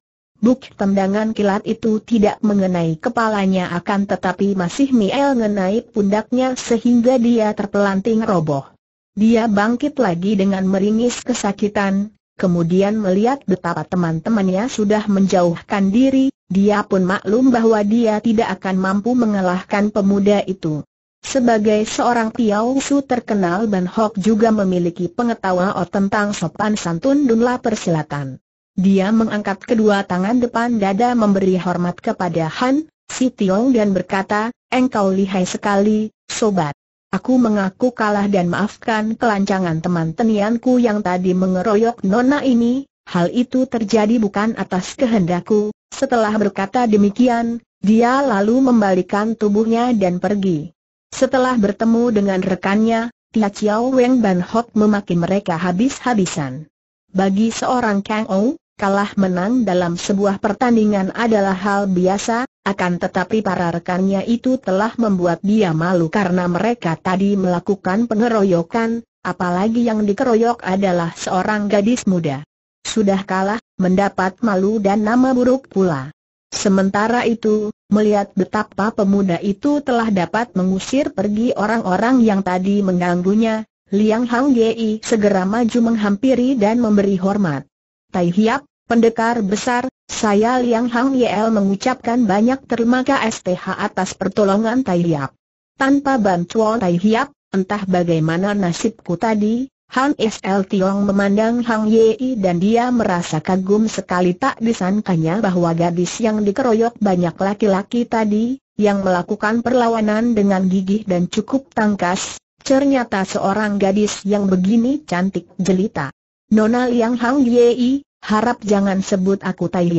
Buk tendangan kilat itu tidak mengenai kepalanya akan tetapi masih miel mengenai pundaknya sehingga dia terpelanting roboh. Dia bangkit lagi dengan meringis kesakitan, kemudian melihat betapa teman-temannya sudah menjauhkan diri, dia pun maklum bahwa dia tidak akan mampu mengalahkan pemuda itu. Sebagai seorang Tiao Su terkenal Ban Hock juga memiliki pengetahuan tentang sopan santun dunia persilatan. Dia mengangkat kedua tangan depan dada memberi hormat kepada Han, Si Tiong dan berkata, engkau lihai sekali, sobat. Aku mengaku kalah dan maafkan kelancangan teman tenianku yang tadi mengeroyok nona ini, hal itu terjadi bukan atas kehendakku. Setelah berkata demikian, dia lalu membalikan tubuhnya dan pergi. Setelah bertemu dengan rekannya, Tia Chiao Weng Ban Hock memaki mereka habis-habisan. Bagi seorang Kang Ou, kalah menang dalam sebuah pertandingan adalah hal biasa, akan tetapi para rekannya itu telah membuat dia malu karena mereka tadi melakukan pengeroyokan, apalagi yang dikeroyok adalah seorang gadis muda. Sudah kalah, mendapat malu dan nama buruk pula. Sementara itu, melihat betapa pemuda itu telah dapat mengusir pergi orang-orang yang tadi mengganggunya, Liang Hang Yi segera maju menghampiri dan memberi hormat. Tai Hiap, pendekar besar, saya Liang Hang Yel mengucapkan banyak terima kasih atas pertolongan Tai Hiap. Tanpa bantuan Tai Hiap, entah bagaimana nasibku tadi, Han Sl Tiong memandang Hang Yei dan dia merasa kagum sekali tak disangkanya bahwa gadis yang dikeroyok banyak laki-laki tadi, yang melakukan perlawanan dengan gigih dan cukup tangkas, ternyata seorang gadis yang begini cantik jelita. Nona Liang Hang Yei, harap jangan sebut aku Tai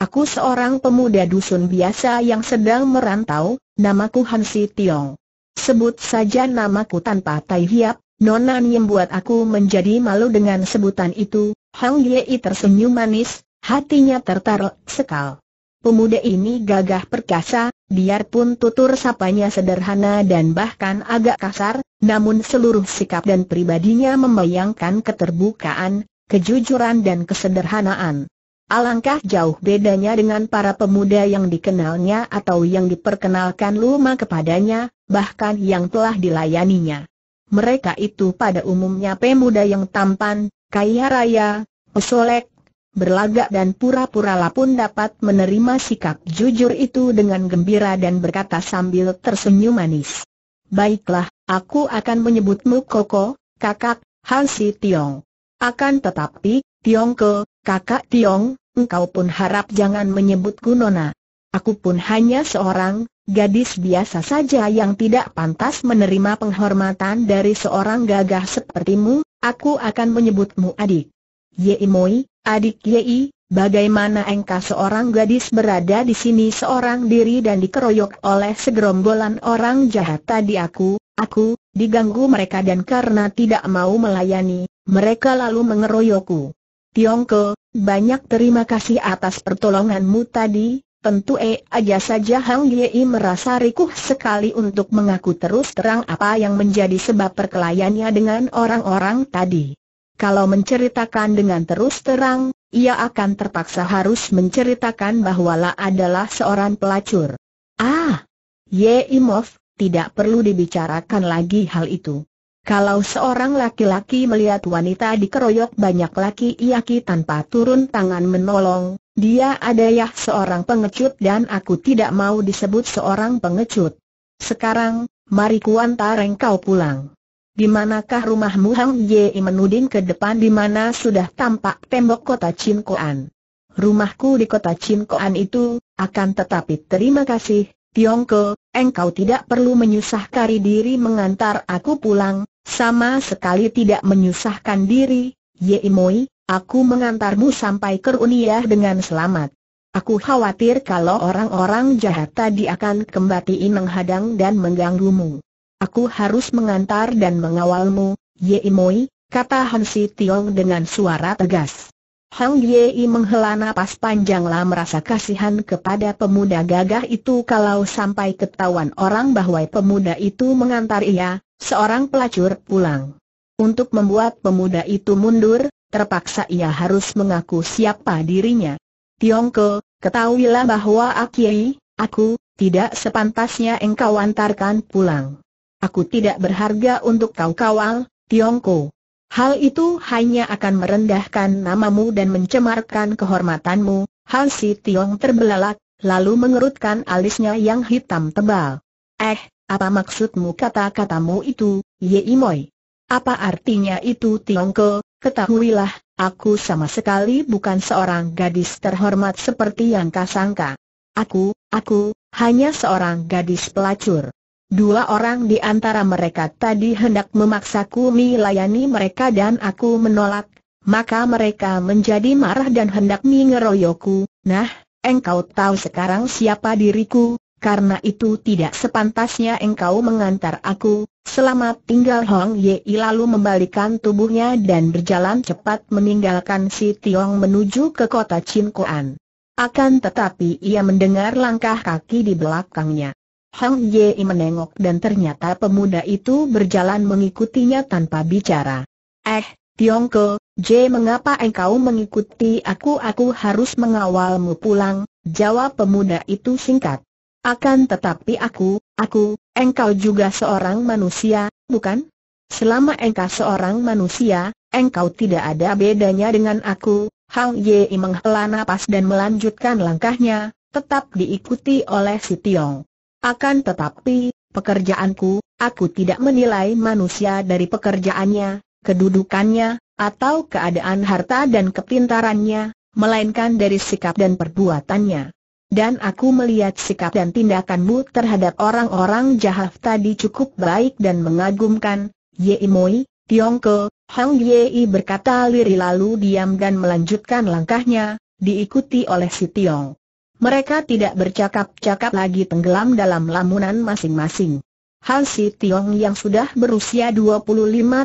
Aku seorang pemuda dusun biasa yang sedang merantau, namaku Han Si Tiong. Sebut saja namaku tanpa Tai Hiap, Nona Niem buat aku menjadi malu dengan sebutan itu, Hang Yei tersenyum manis, hatinya tertarik sekal. Pemuda ini gagah perkasa, biarpun tutur sapanya sederhana dan bahkan agak kasar, namun seluruh sikap dan pribadinya membayangkan keterbukaan, kejujuran dan kesederhanaan. Alangkah jauh bedanya dengan para pemuda yang dikenalnya atau yang diperkenalkan Luma kepadanya, bahkan yang telah dilayaninya. Mereka itu pada umumnya pemuda yang tampan, kaya raya, pesolek, berlagak dan pura-pura lapun dapat menerima sikap jujur itu dengan gembira dan berkata sambil tersenyum manis. Baiklah, aku akan menyebutmu Koko, kakak, Hansi Tiong. Akan tetapi, Tiong ke, kakak Tiong, engkau pun harap jangan menyebutku Nona. Aku pun hanya seorang gadis biasa saja yang tidak pantas menerima penghormatan dari seorang gagah sepertimu, aku akan menyebutmu adik. Ye Moi, Adik Yi, bagaimana engkau seorang gadis berada di sini seorang diri dan dikeroyok oleh segerombolan orang jahat tadi aku, aku, diganggu mereka dan karena tidak mau melayani, mereka lalu mengeroyokku. Tiongko, banyak terima kasih atas pertolonganmu tadi, tentu eh aja saja Hang Yei merasa rikuh sekali untuk mengaku terus terang apa yang menjadi sebab perkelayannya dengan orang-orang tadi. Kalau menceritakan dengan terus terang, ia akan terpaksa harus menceritakan bahwa La adalah seorang pelacur. Ah, Ye Imov, tidak perlu dibicarakan lagi hal itu. Kalau seorang laki-laki melihat wanita dikeroyok banyak laki-laki tanpa turun tangan menolong, dia adalah seorang pengecut dan aku tidak mau disebut seorang pengecut. Sekarang, mari kuantar engkau pulang. Di manakah rumahmu Hang Ye menuding ke depan di mana sudah tampak tembok kota Cinkoan. Rumahku di kota Cinkoan itu, akan tetapi terima kasih, Ke, engkau tidak perlu menyusahkari diri mengantar aku pulang, sama sekali tidak menyusahkan diri, Ye Moi, aku mengantarmu sampai ke Uniyah dengan selamat. Aku khawatir kalau orang-orang jahat tadi akan kembali menghadang dan mengganggumu. Aku harus mengantar dan mengawalmu, Ye Moi, kata Han Si Tiong dengan suara tegas. Hang Yei menghela napas panjanglah merasa kasihan kepada pemuda gagah itu kalau sampai ketahuan orang bahwa pemuda itu mengantar ia, seorang pelacur pulang. Untuk membuat pemuda itu mundur, terpaksa ia harus mengaku siapa dirinya. Tiongko, ketahuilah bahwa Akiei, aku, tidak sepantasnya engkau antarkan pulang. Aku tidak berharga untuk kau kawal, Tiongko. Hal itu hanya akan merendahkan namamu dan mencemarkan kehormatanmu. Han Si Tiong terbelalak, lalu mengerutkan alisnya yang hitam tebal. Eh, apa maksudmu kata-katamu itu, Ye Moi? Apa artinya itu Tiongko? Ketahuilah, aku sama sekali bukan seorang gadis terhormat seperti yang kau sangka. Aku, aku, hanya seorang gadis pelacur. Dua orang di antara mereka tadi hendak memaksaku melayani mereka dan aku menolak, maka mereka menjadi marah dan hendak mengeroyokku. Nah, engkau tahu sekarang siapa diriku, karena itu tidak sepantasnya engkau mengantar aku. Selamat tinggal Hong Ye lalu membalikan tubuhnya dan berjalan cepat meninggalkan si Tiong menuju ke kota Kuan. Akan tetapi ia mendengar langkah kaki di belakangnya. Hang Yei menengok dan ternyata pemuda itu berjalan mengikutinya tanpa bicara. Eh, Tiongko, J mengapa engkau mengikuti aku aku harus mengawalmu pulang, jawab pemuda itu singkat. Akan tetapi aku, aku, engkau juga seorang manusia, bukan? Selama engkau seorang manusia, engkau tidak ada bedanya dengan aku, Hang Yei menghela napas dan melanjutkan langkahnya, tetap diikuti oleh si Tiong. Akan tetapi, pekerjaanku, aku tidak menilai manusia dari pekerjaannya, kedudukannya, atau keadaan harta dan kepintarannya, melainkan dari sikap dan perbuatannya. Dan aku melihat sikap dan tindakanmu terhadap orang-orang jahat tadi cukup baik dan mengagumkan, Ye Imoi, Tiongko, Hang Yei berkata liri lalu diam dan melanjutkan langkahnya, diikuti oleh si Tiong. Mereka tidak bercakap-cakap lagi tenggelam dalam lamunan masing-masing. Han Si Tiong yang sudah berusia 25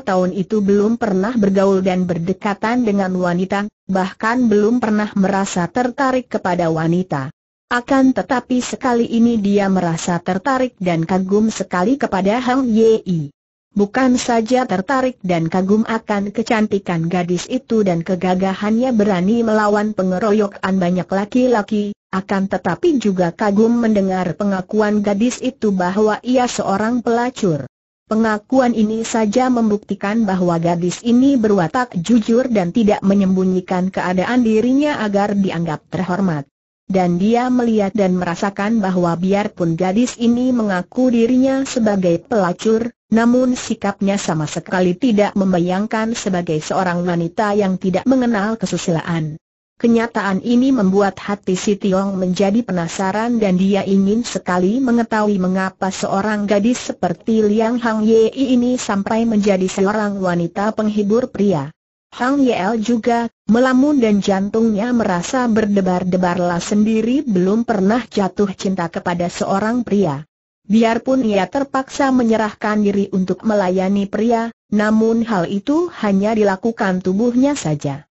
tahun itu belum pernah bergaul dan berdekatan dengan wanita, bahkan belum pernah merasa tertarik kepada wanita. Akan tetapi sekali ini dia merasa tertarik dan kagum sekali kepada Hang Yei. Bukan saja tertarik dan kagum akan kecantikan gadis itu dan kegagahannya berani melawan pengeroyokan banyak laki-laki, akan tetapi juga kagum mendengar pengakuan gadis itu bahwa ia seorang pelacur. Pengakuan ini saja membuktikan bahwa gadis ini berwatak jujur dan tidak menyembunyikan keadaan dirinya agar dianggap terhormat. Dan dia melihat dan merasakan bahwa biarpun gadis ini mengaku dirinya sebagai pelacur, namun sikapnya sama sekali tidak membayangkan sebagai seorang wanita yang tidak mengenal kesusilaan. Kenyataan ini membuat hati si Tiong menjadi penasaran dan dia ingin sekali mengetahui mengapa seorang gadis seperti Liang Hang Ye ini sampai menjadi seorang wanita penghibur pria. Hang L juga, melamun dan jantungnya merasa berdebar-debarlah sendiri belum pernah jatuh cinta kepada seorang pria. Biarpun ia terpaksa menyerahkan diri untuk melayani pria, namun hal itu hanya dilakukan tubuhnya saja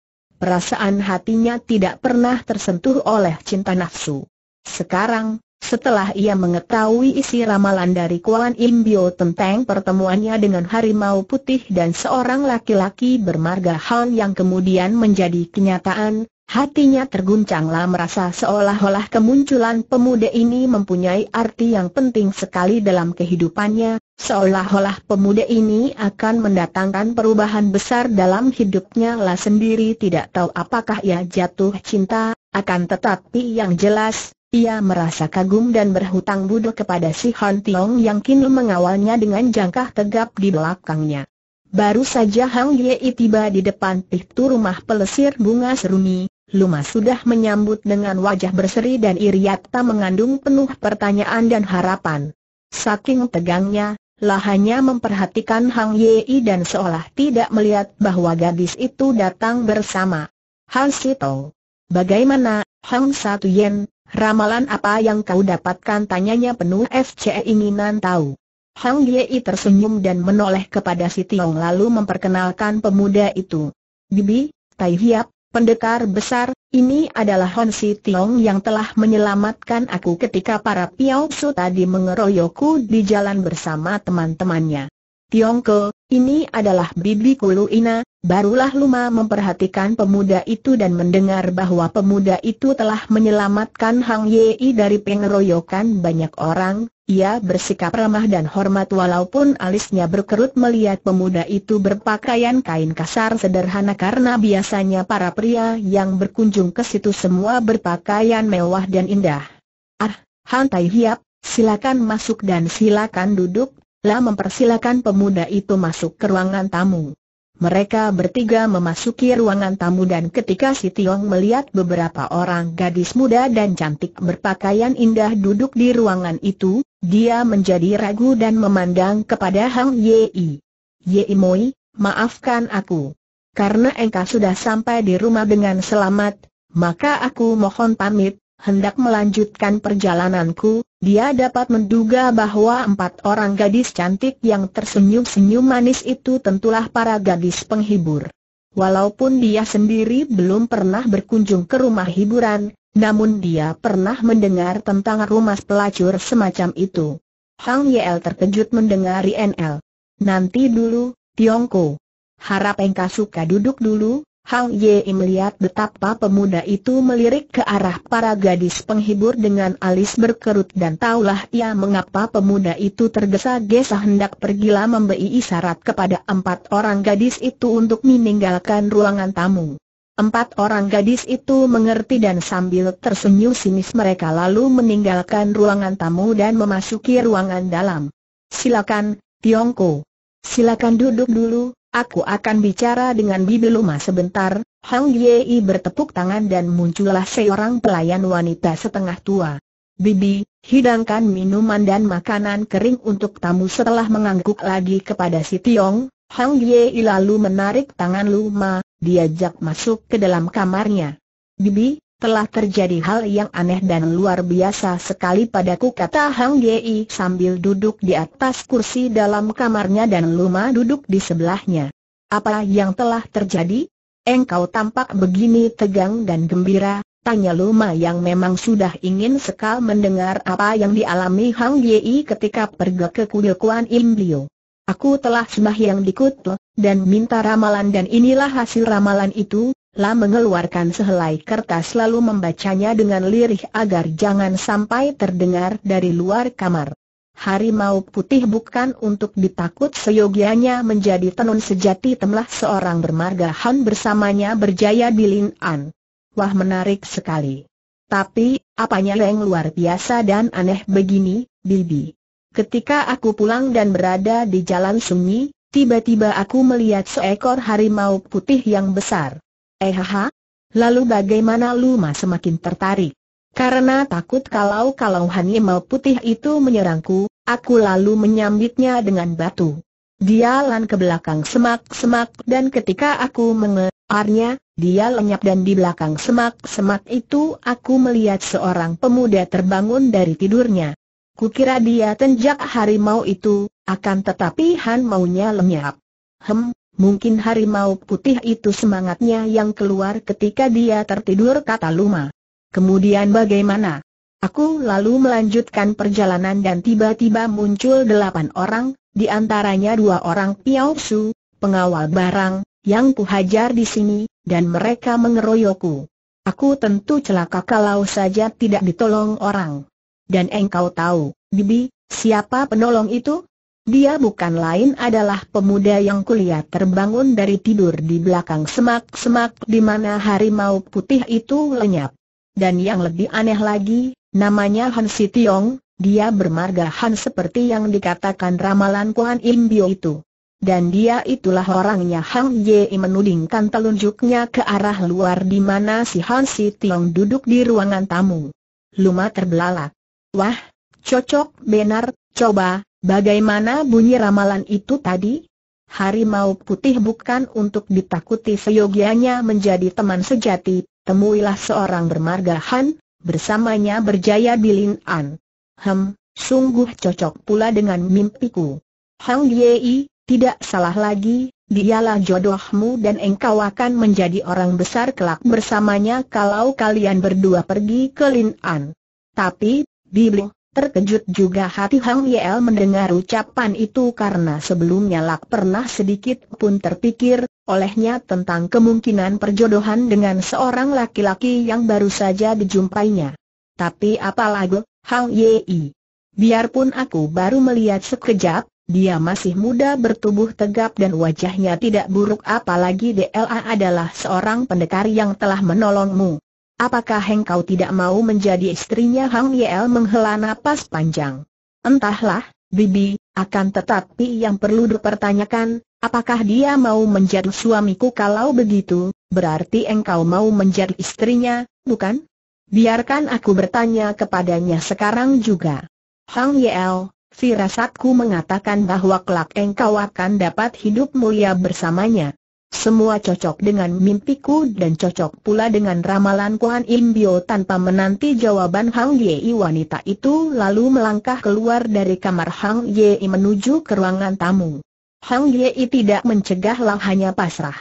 perasaan hatinya tidak pernah tersentuh oleh cinta nafsu. Sekarang, setelah ia mengetahui isi ramalan dari Kuan Im Bio tentang pertemuannya dengan harimau putih dan seorang laki-laki bermarga Han yang kemudian menjadi kenyataan, hatinya terguncanglah merasa seolah-olah kemunculan pemuda ini mempunyai arti yang penting sekali dalam kehidupannya, Seolah-olah pemuda ini akan mendatangkan perubahan besar dalam hidupnya lah sendiri tidak tahu apakah ia jatuh cinta, akan tetapi yang jelas, ia merasa kagum dan berhutang budi kepada si Han Tiong yang kini mengawalnya dengan jangkah tegap di belakangnya. Baru saja Hang Ye tiba di depan pintu rumah pelesir bunga seruni, Luma sudah menyambut dengan wajah berseri dan iriata mengandung penuh pertanyaan dan harapan. Saking tegangnya, lah hanya memperhatikan Hang Yei dan seolah tidak melihat bahwa gadis itu datang bersama. Han Sitong, bagaimana, Hang Satu Yen, ramalan apa yang kau dapatkan tanyanya penuh FCE inginan tahu. Hang Yei tersenyum dan menoleh kepada si Tiong lalu memperkenalkan pemuda itu. Bibi, Tai Hiap, Pendekar besar, ini adalah Hon Si Tiong yang telah menyelamatkan aku ketika para Piao Su tadi mengeroyokku di jalan bersama teman-temannya. Ke, ini adalah bibi Kulu Ina, Barulah Luma memperhatikan pemuda itu dan mendengar bahwa pemuda itu telah menyelamatkan Hang Yei dari pengeroyokan banyak orang, ia bersikap ramah dan hormat walaupun alisnya berkerut melihat pemuda itu berpakaian kain kasar sederhana karena biasanya para pria yang berkunjung ke situ semua berpakaian mewah dan indah. Ah, Han Tai Hiap, silakan masuk dan silakan duduk, lah mempersilakan pemuda itu masuk ke ruangan tamu. Mereka bertiga memasuki ruangan tamu dan ketika si Tiong melihat beberapa orang gadis muda dan cantik berpakaian indah duduk di ruangan itu, dia menjadi ragu dan memandang kepada Hang Yei. Yei Moi, maafkan aku. Karena engkau sudah sampai di rumah dengan selamat, maka aku mohon pamit, hendak melanjutkan perjalananku, dia dapat menduga bahwa empat orang gadis cantik yang tersenyum-senyum manis itu tentulah para gadis penghibur. Walaupun dia sendiri belum pernah berkunjung ke rumah hiburan, namun dia pernah mendengar tentang rumah pelacur semacam itu. Hang Yel terkejut mendengar NL. Nanti dulu, Tiongko. Harap engkau suka duduk dulu, Hang Yei melihat betapa pemuda itu melirik ke arah para gadis penghibur dengan alis berkerut dan taulah ia mengapa pemuda itu tergesa-gesa hendak pergi pergilah memberi isyarat kepada empat orang gadis itu untuk meninggalkan ruangan tamu. Empat orang gadis itu mengerti dan sambil tersenyum sinis mereka lalu meninggalkan ruangan tamu dan memasuki ruangan dalam. Silakan, Tiongko. Silakan duduk dulu, Aku akan bicara dengan Bibi Luma sebentar, Hang Yei bertepuk tangan dan muncullah seorang pelayan wanita setengah tua. Bibi, hidangkan minuman dan makanan kering untuk tamu setelah mengangguk lagi kepada si Tiong, Hang Yei lalu menarik tangan Luma, diajak masuk ke dalam kamarnya. Bibi, telah terjadi hal yang aneh dan luar biasa sekali padaku kata Hang Yi sambil duduk di atas kursi dalam kamarnya dan Luma duduk di sebelahnya. Apa yang telah terjadi? Engkau tampak begini tegang dan gembira, Tanya Luma yang memang sudah ingin sekali mendengar apa yang dialami Hang Yi ketika pergi ke kuil Kuan Im Liu. Aku telah sembahyang di Kutel, dan minta ramalan dan inilah hasil ramalan itu, La mengeluarkan sehelai kertas lalu membacanya dengan lirih agar jangan sampai terdengar dari luar kamar. Harimau putih bukan untuk ditakut seyogianya menjadi tenun sejati temlah seorang bermarga Han bersamanya berjaya di Lin An. Wah menarik sekali. Tapi, apanya yang luar biasa dan aneh begini, Bibi. Ketika aku pulang dan berada di jalan sunyi, tiba-tiba aku melihat seekor harimau putih yang besar. Eh haha. Lalu bagaimana Luma semakin tertarik? Karena takut kalau-kalau Hanimal putih itu menyerangku, aku lalu menyambitnya dengan batu. Dia lan ke belakang semak-semak dan ketika aku mengearnya, dia lenyap dan di belakang semak-semak itu aku melihat seorang pemuda terbangun dari tidurnya. Kukira dia tenjak harimau itu, akan tetapi Han maunya lenyap. Hem, mungkin harimau putih itu semangatnya yang keluar ketika dia tertidur kata Luma. Kemudian bagaimana? Aku lalu melanjutkan perjalanan dan tiba-tiba muncul delapan orang, di antaranya dua orang Piao Su, pengawal barang, yang kuhajar di sini, dan mereka mengeroyokku. Aku tentu celaka kalau saja tidak ditolong orang. Dan engkau tahu, Bibi, siapa penolong itu? Dia bukan lain adalah pemuda yang kuliah terbangun dari tidur di belakang semak-semak di mana harimau putih itu lenyap. Dan yang lebih aneh lagi, namanya Han Si dia bermarga Han seperti yang dikatakan ramalan Kuan Im itu. Dan dia itulah orangnya Hang Ye menudingkan telunjuknya ke arah luar di mana si Han Si duduk di ruangan tamu. Luma terbelalak. Wah, cocok benar, coba, Bagaimana bunyi ramalan itu tadi? Harimau putih bukan untuk ditakuti seyogianya menjadi teman sejati, temuilah seorang bermarga Han, bersamanya berjaya Bilin An. Hem, sungguh cocok pula dengan mimpiku. Hang Yei, tidak salah lagi, dialah jodohmu dan engkau akan menjadi orang besar kelak bersamanya kalau kalian berdua pergi ke Lin An. Tapi, Bibli, Terkejut juga hati Hang Yel mendengar ucapan itu karena sebelumnya Lak pernah sedikit pun terpikir olehnya tentang kemungkinan perjodohan dengan seorang laki-laki yang baru saja dijumpainya. Tapi apalagi, Hang Yei. Biarpun aku baru melihat sekejap, dia masih muda bertubuh tegap dan wajahnya tidak buruk apalagi DLA adalah seorang pendekar yang telah menolongmu. Apakah engkau tidak mau menjadi istrinya Hang Yel menghela napas panjang? Entahlah, Bibi, akan tetapi yang perlu dipertanyakan, apakah dia mau menjadi suamiku kalau begitu, berarti engkau mau menjadi istrinya, bukan? Biarkan aku bertanya kepadanya sekarang juga. Hang Yel, firasatku mengatakan bahwa kelak engkau akan dapat hidup mulia bersamanya. Semua cocok dengan mimpiku dan cocok pula dengan ramalan Kuan Im Bio tanpa menanti jawaban Hang Yei wanita itu lalu melangkah keluar dari kamar Hang Yei menuju ke ruangan tamu. Hang Yei tidak mencegah lah hanya pasrah.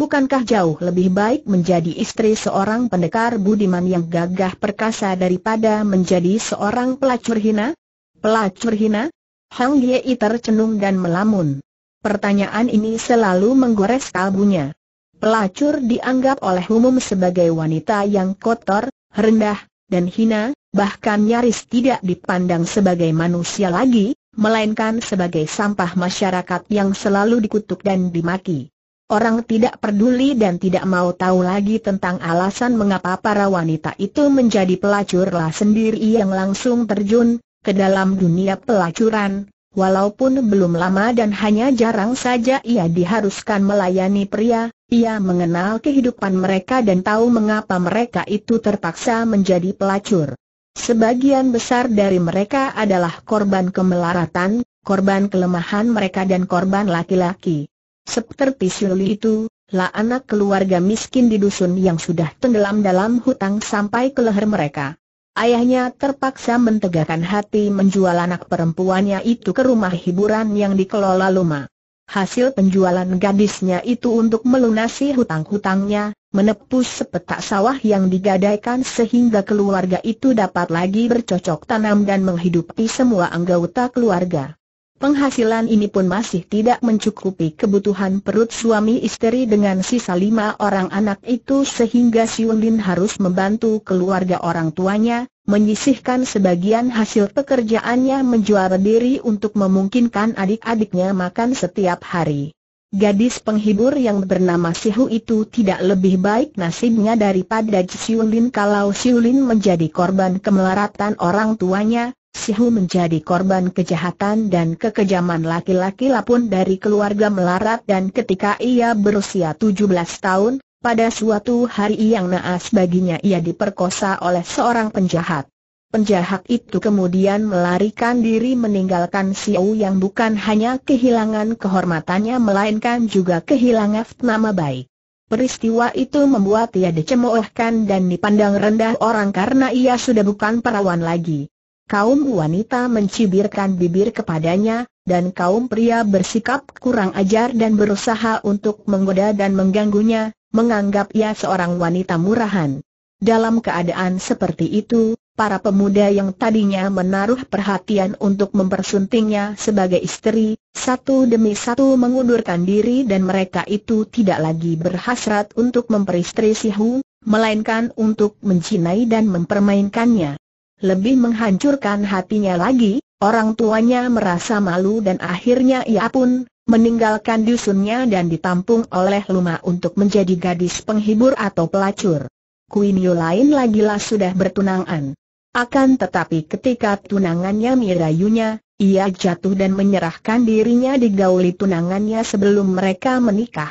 Bukankah jauh lebih baik menjadi istri seorang pendekar budiman yang gagah perkasa daripada menjadi seorang pelacur hina? Pelacur hina? Hang Yei tercenung dan melamun. Pertanyaan ini selalu menggores kalbunya. Pelacur dianggap oleh umum sebagai wanita yang kotor, rendah, dan hina, bahkan nyaris tidak dipandang sebagai manusia lagi, melainkan sebagai sampah masyarakat yang selalu dikutuk dan dimaki. Orang tidak peduli dan tidak mau tahu lagi tentang alasan mengapa para wanita itu menjadi pelacurlah sendiri yang langsung terjun ke dalam dunia pelacuran, Walaupun belum lama dan hanya jarang saja ia diharuskan melayani pria, ia mengenal kehidupan mereka dan tahu mengapa mereka itu terpaksa menjadi pelacur. Sebagian besar dari mereka adalah korban kemelaratan, korban kelemahan mereka dan korban laki-laki. Seperti Shirley itu, lah anak keluarga miskin di dusun yang sudah tenggelam dalam hutang sampai ke leher mereka. Ayahnya terpaksa mentegakkan hati menjual anak perempuannya itu ke rumah hiburan yang dikelola Luma. Hasil penjualan gadisnya itu untuk melunasi hutang-hutangnya, menepus sepetak sawah yang digadaikan sehingga keluarga itu dapat lagi bercocok tanam dan menghidupi semua anggota keluarga. Penghasilan ini pun masih tidak mencukupi kebutuhan perut suami istri dengan sisa lima orang anak itu sehingga Siun Lin harus membantu keluarga orang tuanya, menyisihkan sebagian hasil pekerjaannya menjual diri untuk memungkinkan adik-adiknya makan setiap hari. Gadis penghibur yang bernama Sihu itu tidak lebih baik nasibnya daripada Siulin Lin kalau Siulin Lin menjadi korban kemelaratan orang tuanya, Sihu menjadi korban kejahatan dan kekejaman laki-laki lapun dari keluarga melarat dan ketika ia berusia 17 tahun, pada suatu hari yang naas baginya ia diperkosa oleh seorang penjahat. Penjahat itu kemudian melarikan diri meninggalkan Siu yang bukan hanya kehilangan kehormatannya melainkan juga kehilangan nama baik. Peristiwa itu membuat ia dicemoohkan dan dipandang rendah orang karena ia sudah bukan perawan lagi. Kaum wanita mencibirkan bibir kepadanya, dan kaum pria bersikap kurang ajar dan berusaha untuk menggoda dan mengganggunya, menganggap ia seorang wanita murahan. Dalam keadaan seperti itu, para pemuda yang tadinya menaruh perhatian untuk mempersuntingnya sebagai istri, satu demi satu mengundurkan diri dan mereka itu tidak lagi berhasrat untuk memperistri si Hu, melainkan untuk mencinai dan mempermainkannya lebih menghancurkan hatinya lagi, orang tuanya merasa malu dan akhirnya ia pun meninggalkan dusunnya dan ditampung oleh Luma untuk menjadi gadis penghibur atau pelacur. Yu lain lagilah sudah bertunangan. Akan tetapi ketika tunangannya mirayunya, ia jatuh dan menyerahkan dirinya digauli tunangannya sebelum mereka menikah.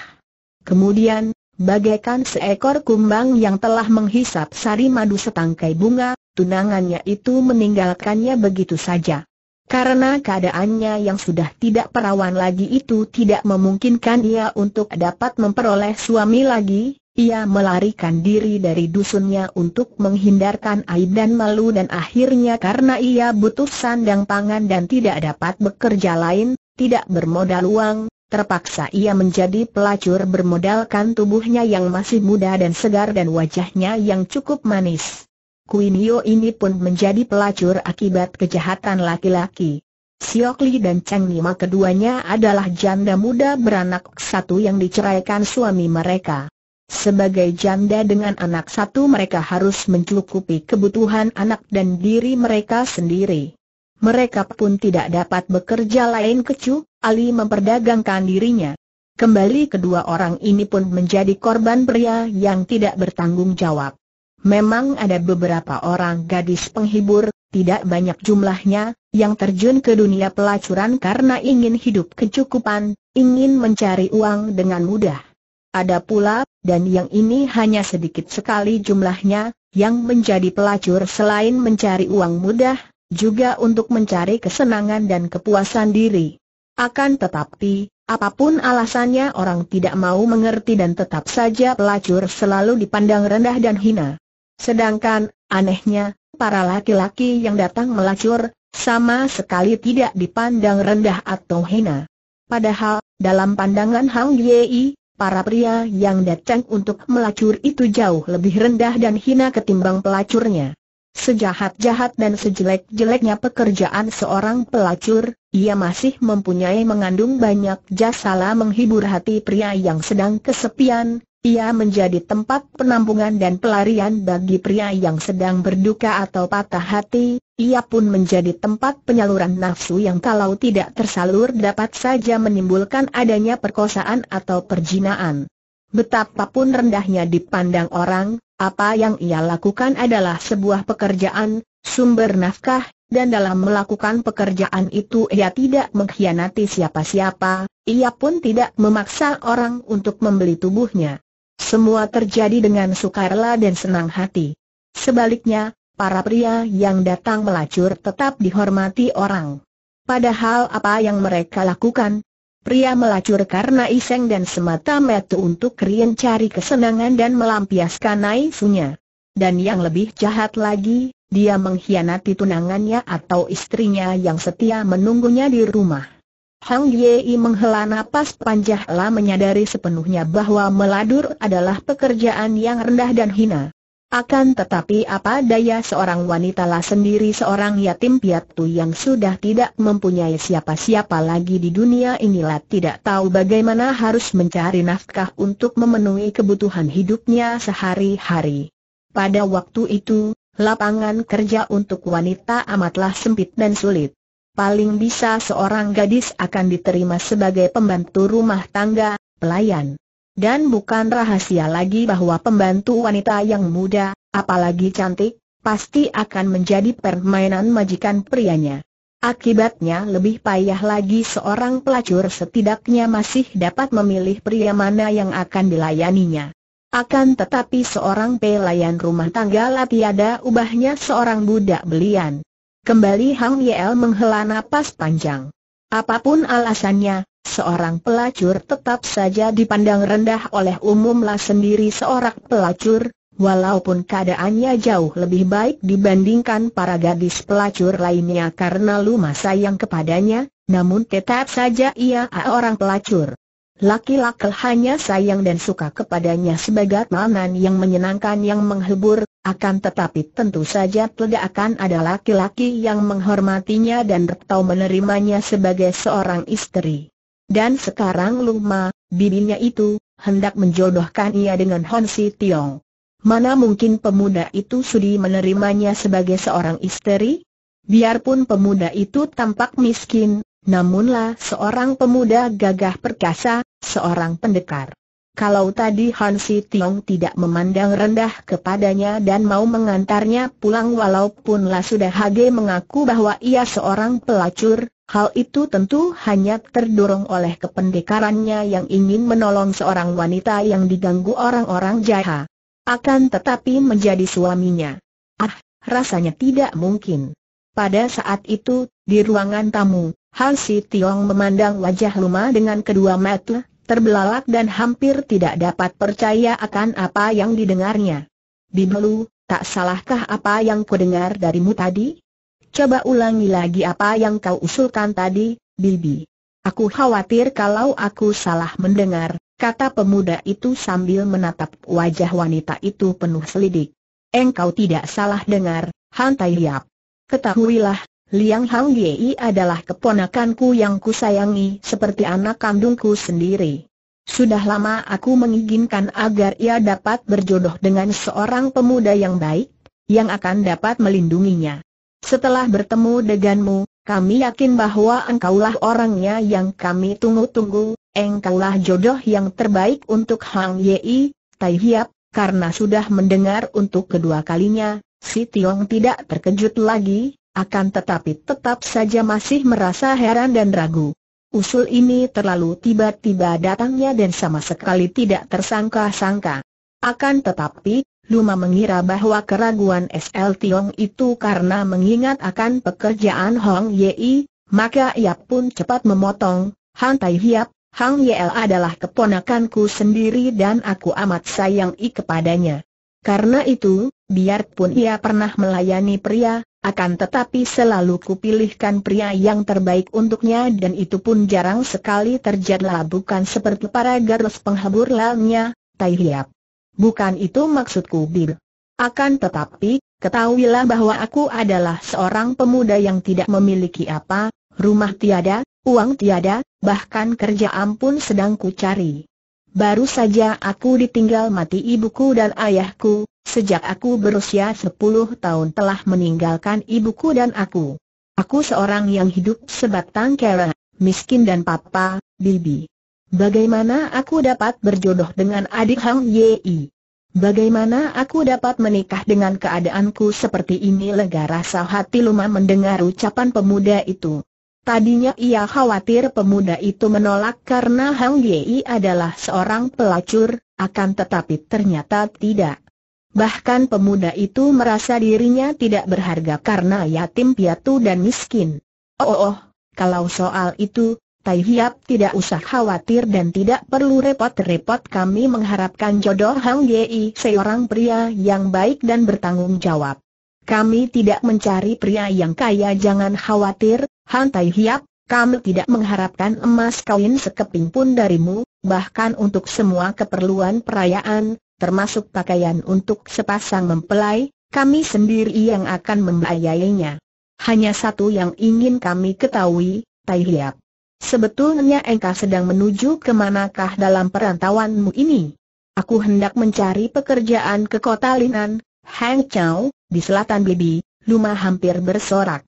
Kemudian, bagaikan seekor kumbang yang telah menghisap sari madu setangkai bunga, tunangannya itu meninggalkannya begitu saja. Karena keadaannya yang sudah tidak perawan lagi itu tidak memungkinkan ia untuk dapat memperoleh suami lagi, ia melarikan diri dari dusunnya untuk menghindarkan aib dan malu dan akhirnya karena ia butuh sandang pangan dan tidak dapat bekerja lain, tidak bermodal uang, Terpaksa ia menjadi pelacur bermodalkan tubuhnya yang masih muda dan segar dan wajahnya yang cukup manis. Kuinio ini pun menjadi pelacur akibat kejahatan laki-laki. Siokli dan Cheng Nima keduanya adalah janda muda beranak satu yang diceraikan suami mereka. Sebagai janda dengan anak satu mereka harus mencukupi kebutuhan anak dan diri mereka sendiri. Mereka pun tidak dapat bekerja lain kecuali Ali memperdagangkan dirinya. Kembali kedua orang ini pun menjadi korban pria yang tidak bertanggung jawab. Memang ada beberapa orang gadis penghibur, tidak banyak jumlahnya, yang terjun ke dunia pelacuran karena ingin hidup kecukupan, ingin mencari uang dengan mudah. Ada pula, dan yang ini hanya sedikit sekali jumlahnya, yang menjadi pelacur selain mencari uang mudah, juga untuk mencari kesenangan dan kepuasan diri. Akan tetapi, apapun alasannya orang tidak mau mengerti dan tetap saja pelacur selalu dipandang rendah dan hina. Sedangkan, anehnya, para laki-laki yang datang melacur, sama sekali tidak dipandang rendah atau hina. Padahal, dalam pandangan Hang Yei, para pria yang datang untuk melacur itu jauh lebih rendah dan hina ketimbang pelacurnya. Sejahat-jahat dan sejelek-jeleknya pekerjaan seorang pelacur, ia masih mempunyai mengandung banyak jasala menghibur hati pria yang sedang kesepian, ia menjadi tempat penampungan dan pelarian bagi pria yang sedang berduka atau patah hati, ia pun menjadi tempat penyaluran nafsu yang kalau tidak tersalur dapat saja menimbulkan adanya perkosaan atau perjinaan. Betapapun rendahnya dipandang orang, apa yang ia lakukan adalah sebuah pekerjaan, sumber nafkah, dan dalam melakukan pekerjaan itu ia tidak mengkhianati siapa-siapa, ia pun tidak memaksa orang untuk membeli tubuhnya. Semua terjadi dengan sukarela dan senang hati. Sebaliknya, para pria yang datang melacur tetap dihormati orang. Padahal apa yang mereka lakukan, Pria melacur karena iseng dan semata mata untuk Rien cari kesenangan dan melampiaskan naifunya. Dan yang lebih jahat lagi, dia mengkhianati tunangannya atau istrinya yang setia menunggunya di rumah. Hang Yei menghela napas panjang menyadari sepenuhnya bahwa meladur adalah pekerjaan yang rendah dan hina. Akan tetapi apa daya seorang wanita lah sendiri seorang yatim piatu yang sudah tidak mempunyai siapa-siapa lagi di dunia inilah tidak tahu bagaimana harus mencari nafkah untuk memenuhi kebutuhan hidupnya sehari-hari. Pada waktu itu, lapangan kerja untuk wanita amatlah sempit dan sulit. Paling bisa seorang gadis akan diterima sebagai pembantu rumah tangga, pelayan, dan bukan rahasia lagi bahwa pembantu wanita yang muda, apalagi cantik, pasti akan menjadi permainan majikan prianya. Akibatnya lebih payah lagi seorang pelacur setidaknya masih dapat memilih pria mana yang akan dilayaninya. Akan tetapi seorang pelayan rumah tangga tiada ubahnya seorang budak belian. Kembali Hang Yel menghela napas panjang. Apapun alasannya, Seorang pelacur tetap saja dipandang rendah oleh umumlah sendiri seorang pelacur, walaupun keadaannya jauh lebih baik dibandingkan para gadis pelacur lainnya karena Luma sayang kepadanya, namun tetap saja ia orang pelacur. Laki-laki hanya sayang dan suka kepadanya sebagai manan yang menyenangkan yang menghibur, akan tetapi tentu saja tidak akan ada laki-laki yang menghormatinya dan atau menerimanya sebagai seorang istri. Dan sekarang Ma, bibinya itu, hendak menjodohkan ia dengan Hon Si Tiong. Mana mungkin pemuda itu sudi menerimanya sebagai seorang istri? Biarpun pemuda itu tampak miskin, namunlah seorang pemuda gagah perkasa, seorang pendekar. Kalau tadi Han Si Tiong tidak memandang rendah kepadanya dan mau mengantarnya pulang walaupunlah sudah Hage mengaku bahwa ia seorang pelacur, Hal itu tentu hanya terdorong oleh kependekarannya yang ingin menolong seorang wanita yang diganggu orang-orang jahat. Akan tetapi menjadi suaminya. Ah, rasanya tidak mungkin. Pada saat itu, di ruangan tamu, Han Si Tiong memandang wajah Luma dengan kedua mata, terbelalak dan hampir tidak dapat percaya akan apa yang didengarnya. Bibelu, tak salahkah apa yang kudengar darimu tadi? Coba ulangi lagi apa yang kau usulkan tadi, Bibi. Aku khawatir kalau aku salah mendengar, kata pemuda itu sambil menatap wajah wanita itu penuh selidik. Engkau tidak salah dengar, Han Tai Ketahuilah, Liang Hang Yei adalah keponakanku yang kusayangi seperti anak kandungku sendiri. Sudah lama aku menginginkan agar ia dapat berjodoh dengan seorang pemuda yang baik, yang akan dapat melindunginya. Setelah bertemu denganmu, kami yakin bahwa engkaulah orangnya yang kami tunggu-tunggu, engkaulah jodoh yang terbaik untuk Hang Yi, Tai Hiap, karena sudah mendengar untuk kedua kalinya, si Tiong tidak terkejut lagi, akan tetapi tetap saja masih merasa heran dan ragu. Usul ini terlalu tiba-tiba datangnya dan sama sekali tidak tersangka-sangka. Akan tetapi, Luma mengira bahwa keraguan SL Tiong itu karena mengingat akan pekerjaan Hong Yi, maka ia pun cepat memotong, Hang Tai Hiap, Hang Yel adalah keponakanku sendiri dan aku amat sayang i kepadanya. Karena itu, biarpun ia pernah melayani pria, akan tetapi selalu kupilihkan pria yang terbaik untuknya dan itu pun jarang sekali terjadilah bukan seperti para garis penghabur lainnya, Tai Hiap. Bukan itu maksudku Bil. Akan tetapi, ketahuilah bahwa aku adalah seorang pemuda yang tidak memiliki apa, rumah tiada, uang tiada, bahkan kerja ampun sedang ku cari. Baru saja aku ditinggal mati ibuku dan ayahku, sejak aku berusia 10 tahun telah meninggalkan ibuku dan aku. Aku seorang yang hidup sebatang kera, miskin dan papa, bibi. Bagaimana aku dapat berjodoh dengan adik Hang Yi? Bagaimana aku dapat menikah dengan keadaanku seperti ini lega rasa hati Luma mendengar ucapan pemuda itu. Tadinya ia khawatir pemuda itu menolak karena Hang Yi adalah seorang pelacur, akan tetapi ternyata tidak. Bahkan pemuda itu merasa dirinya tidak berharga karena yatim piatu dan miskin. Oh, oh, oh kalau soal itu, Tai Hiap tidak usah khawatir dan tidak perlu repot-repot kami mengharapkan jodoh Hang Yei seorang pria yang baik dan bertanggung jawab. Kami tidak mencari pria yang kaya jangan khawatir, Han Tai Hiap, kami tidak mengharapkan emas kawin sekeping pun darimu, bahkan untuk semua keperluan perayaan, termasuk pakaian untuk sepasang mempelai, kami sendiri yang akan membayarnya. Hanya satu yang ingin kami ketahui, Tai Hiap. Sebetulnya engkau sedang menuju ke manakah dalam perantauanmu ini? Aku hendak mencari pekerjaan ke kota Linan, Hangzhou, di selatan Bibi, Luma hampir bersorak.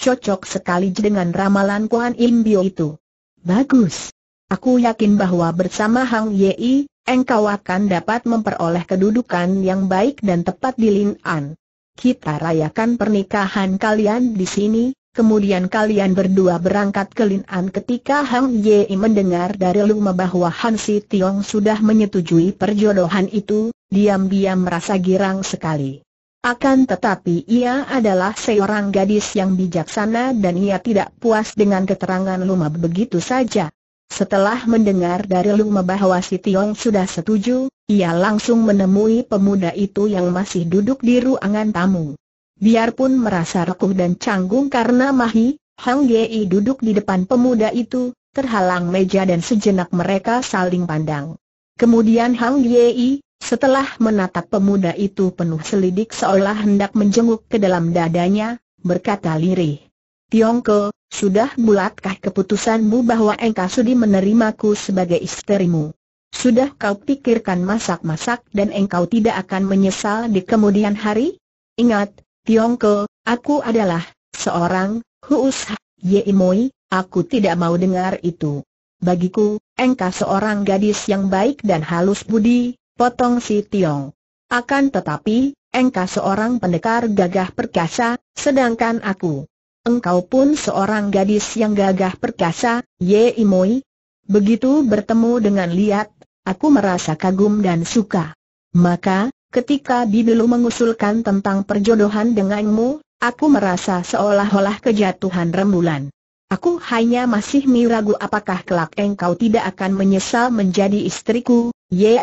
Cocok sekali dengan ramalan Kuan Im Bio itu. Bagus. Aku yakin bahwa bersama Hang Yi, engkau akan dapat memperoleh kedudukan yang baik dan tepat di Linan. Kita rayakan pernikahan kalian di sini, Kemudian kalian berdua berangkat ke Lin'an ketika Hang Ye mendengar dari Luma bahwa Han Si Tiong sudah menyetujui perjodohan itu, diam-diam merasa girang sekali. Akan tetapi ia adalah seorang gadis yang bijaksana dan ia tidak puas dengan keterangan Luma begitu saja. Setelah mendengar dari Luma bahwa Si Tiong sudah setuju, ia langsung menemui pemuda itu yang masih duduk di ruangan tamu. Biarpun merasa rekuh dan canggung karena Mahi, Hang Yei duduk di depan pemuda itu, terhalang meja dan sejenak mereka saling pandang. Kemudian Hang Yei, setelah menatap pemuda itu penuh selidik seolah hendak menjenguk ke dalam dadanya, berkata lirih. Tiongko, sudah bulatkah keputusanmu bahwa engkau sudi menerimaku sebagai istrimu? Sudah kau pikirkan masak-masak dan engkau tidak akan menyesal di kemudian hari? Ingat, Tiongko, aku adalah seorang Huus Yeimoi, aku tidak mau dengar itu. Bagiku, engkau seorang gadis yang baik dan halus budi, potong si Tiong. Akan tetapi, engkau seorang pendekar gagah perkasa, sedangkan aku. Engkau pun seorang gadis yang gagah perkasa, Yeimoi. Begitu bertemu dengan Liat, aku merasa kagum dan suka. Maka, ketika Bibelu mengusulkan tentang perjodohan denganmu, aku merasa seolah-olah kejatuhan rembulan. Aku hanya masih miragu apakah kelak engkau tidak akan menyesal menjadi istriku, Yel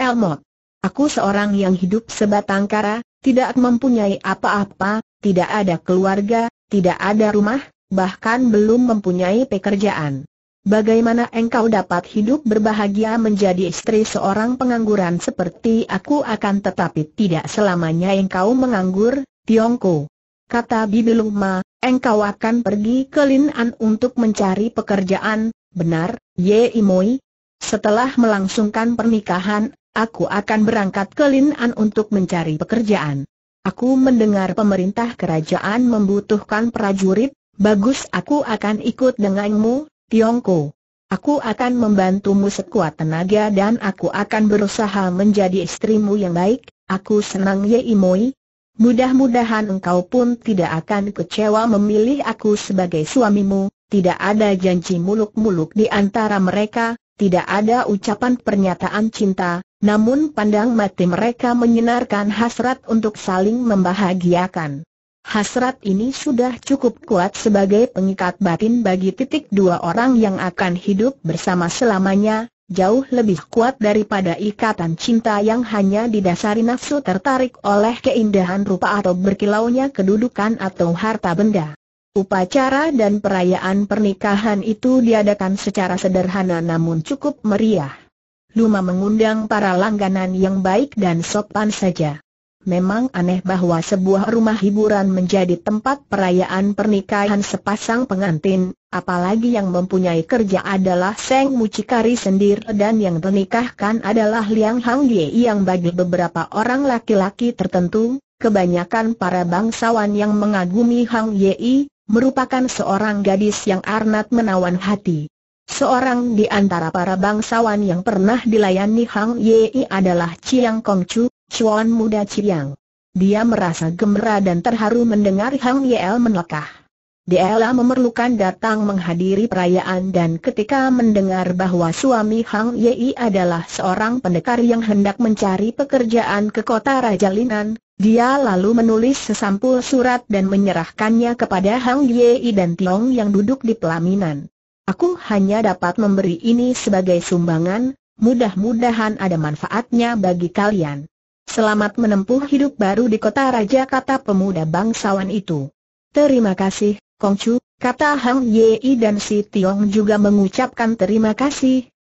Aku seorang yang hidup sebatang kara, tidak mempunyai apa-apa, tidak ada keluarga, tidak ada rumah, bahkan belum mempunyai pekerjaan. Bagaimana engkau dapat hidup berbahagia menjadi istri seorang pengangguran seperti aku akan tetapi tidak selamanya engkau menganggur, Tiongko. Kata Bibi Luma, engkau akan pergi ke Lin'an untuk mencari pekerjaan, benar, Ye Imoi? Setelah melangsungkan pernikahan, aku akan berangkat ke Lin'an untuk mencari pekerjaan. Aku mendengar pemerintah kerajaan membutuhkan prajurit, bagus aku akan ikut denganmu, Tiongko. Aku akan membantumu sekuat tenaga dan aku akan berusaha menjadi istrimu yang baik, aku senang Ye Imoi. Mudah-mudahan engkau pun tidak akan kecewa memilih aku sebagai suamimu, tidak ada janji muluk-muluk di antara mereka, tidak ada ucapan pernyataan cinta, namun pandang mati mereka menyinarkan hasrat untuk saling membahagiakan. Hasrat ini sudah cukup kuat sebagai pengikat batin bagi titik dua orang yang akan hidup bersama selamanya, jauh lebih kuat daripada ikatan cinta yang hanya didasari nafsu tertarik oleh keindahan rupa atau berkilaunya kedudukan atau harta benda. Upacara dan perayaan pernikahan itu diadakan secara sederhana namun cukup meriah. Luma mengundang para langganan yang baik dan sopan saja. Memang aneh bahwa sebuah rumah hiburan menjadi tempat perayaan pernikahan sepasang pengantin, apalagi yang mempunyai kerja adalah Seng Mucikari sendiri dan yang menikahkan adalah Liang Hang Ye yang bagi beberapa orang laki-laki tertentu, kebanyakan para bangsawan yang mengagumi Hang Ye, merupakan seorang gadis yang arnat menawan hati. Seorang di antara para bangsawan yang pernah dilayani Hang Ye adalah Chiang Kong Chu, Cuan muda Ciyang. Dia merasa gembira dan terharu mendengar Hang Yel menelkah. Dialah memerlukan datang menghadiri perayaan dan ketika mendengar bahwa suami Hang Yei adalah seorang pendekar yang hendak mencari pekerjaan ke kota Raja Linan, dia lalu menulis sesampul surat dan menyerahkannya kepada Hang Yei dan Tiong yang duduk di pelaminan. Aku hanya dapat memberi ini sebagai sumbangan, mudah-mudahan ada manfaatnya bagi kalian. Selamat menempuh hidup baru di kota raja kata pemuda bangsawan itu. Terima kasih, Kongcu, kata Hang Yei dan si Tiong juga mengucapkan terima kasih,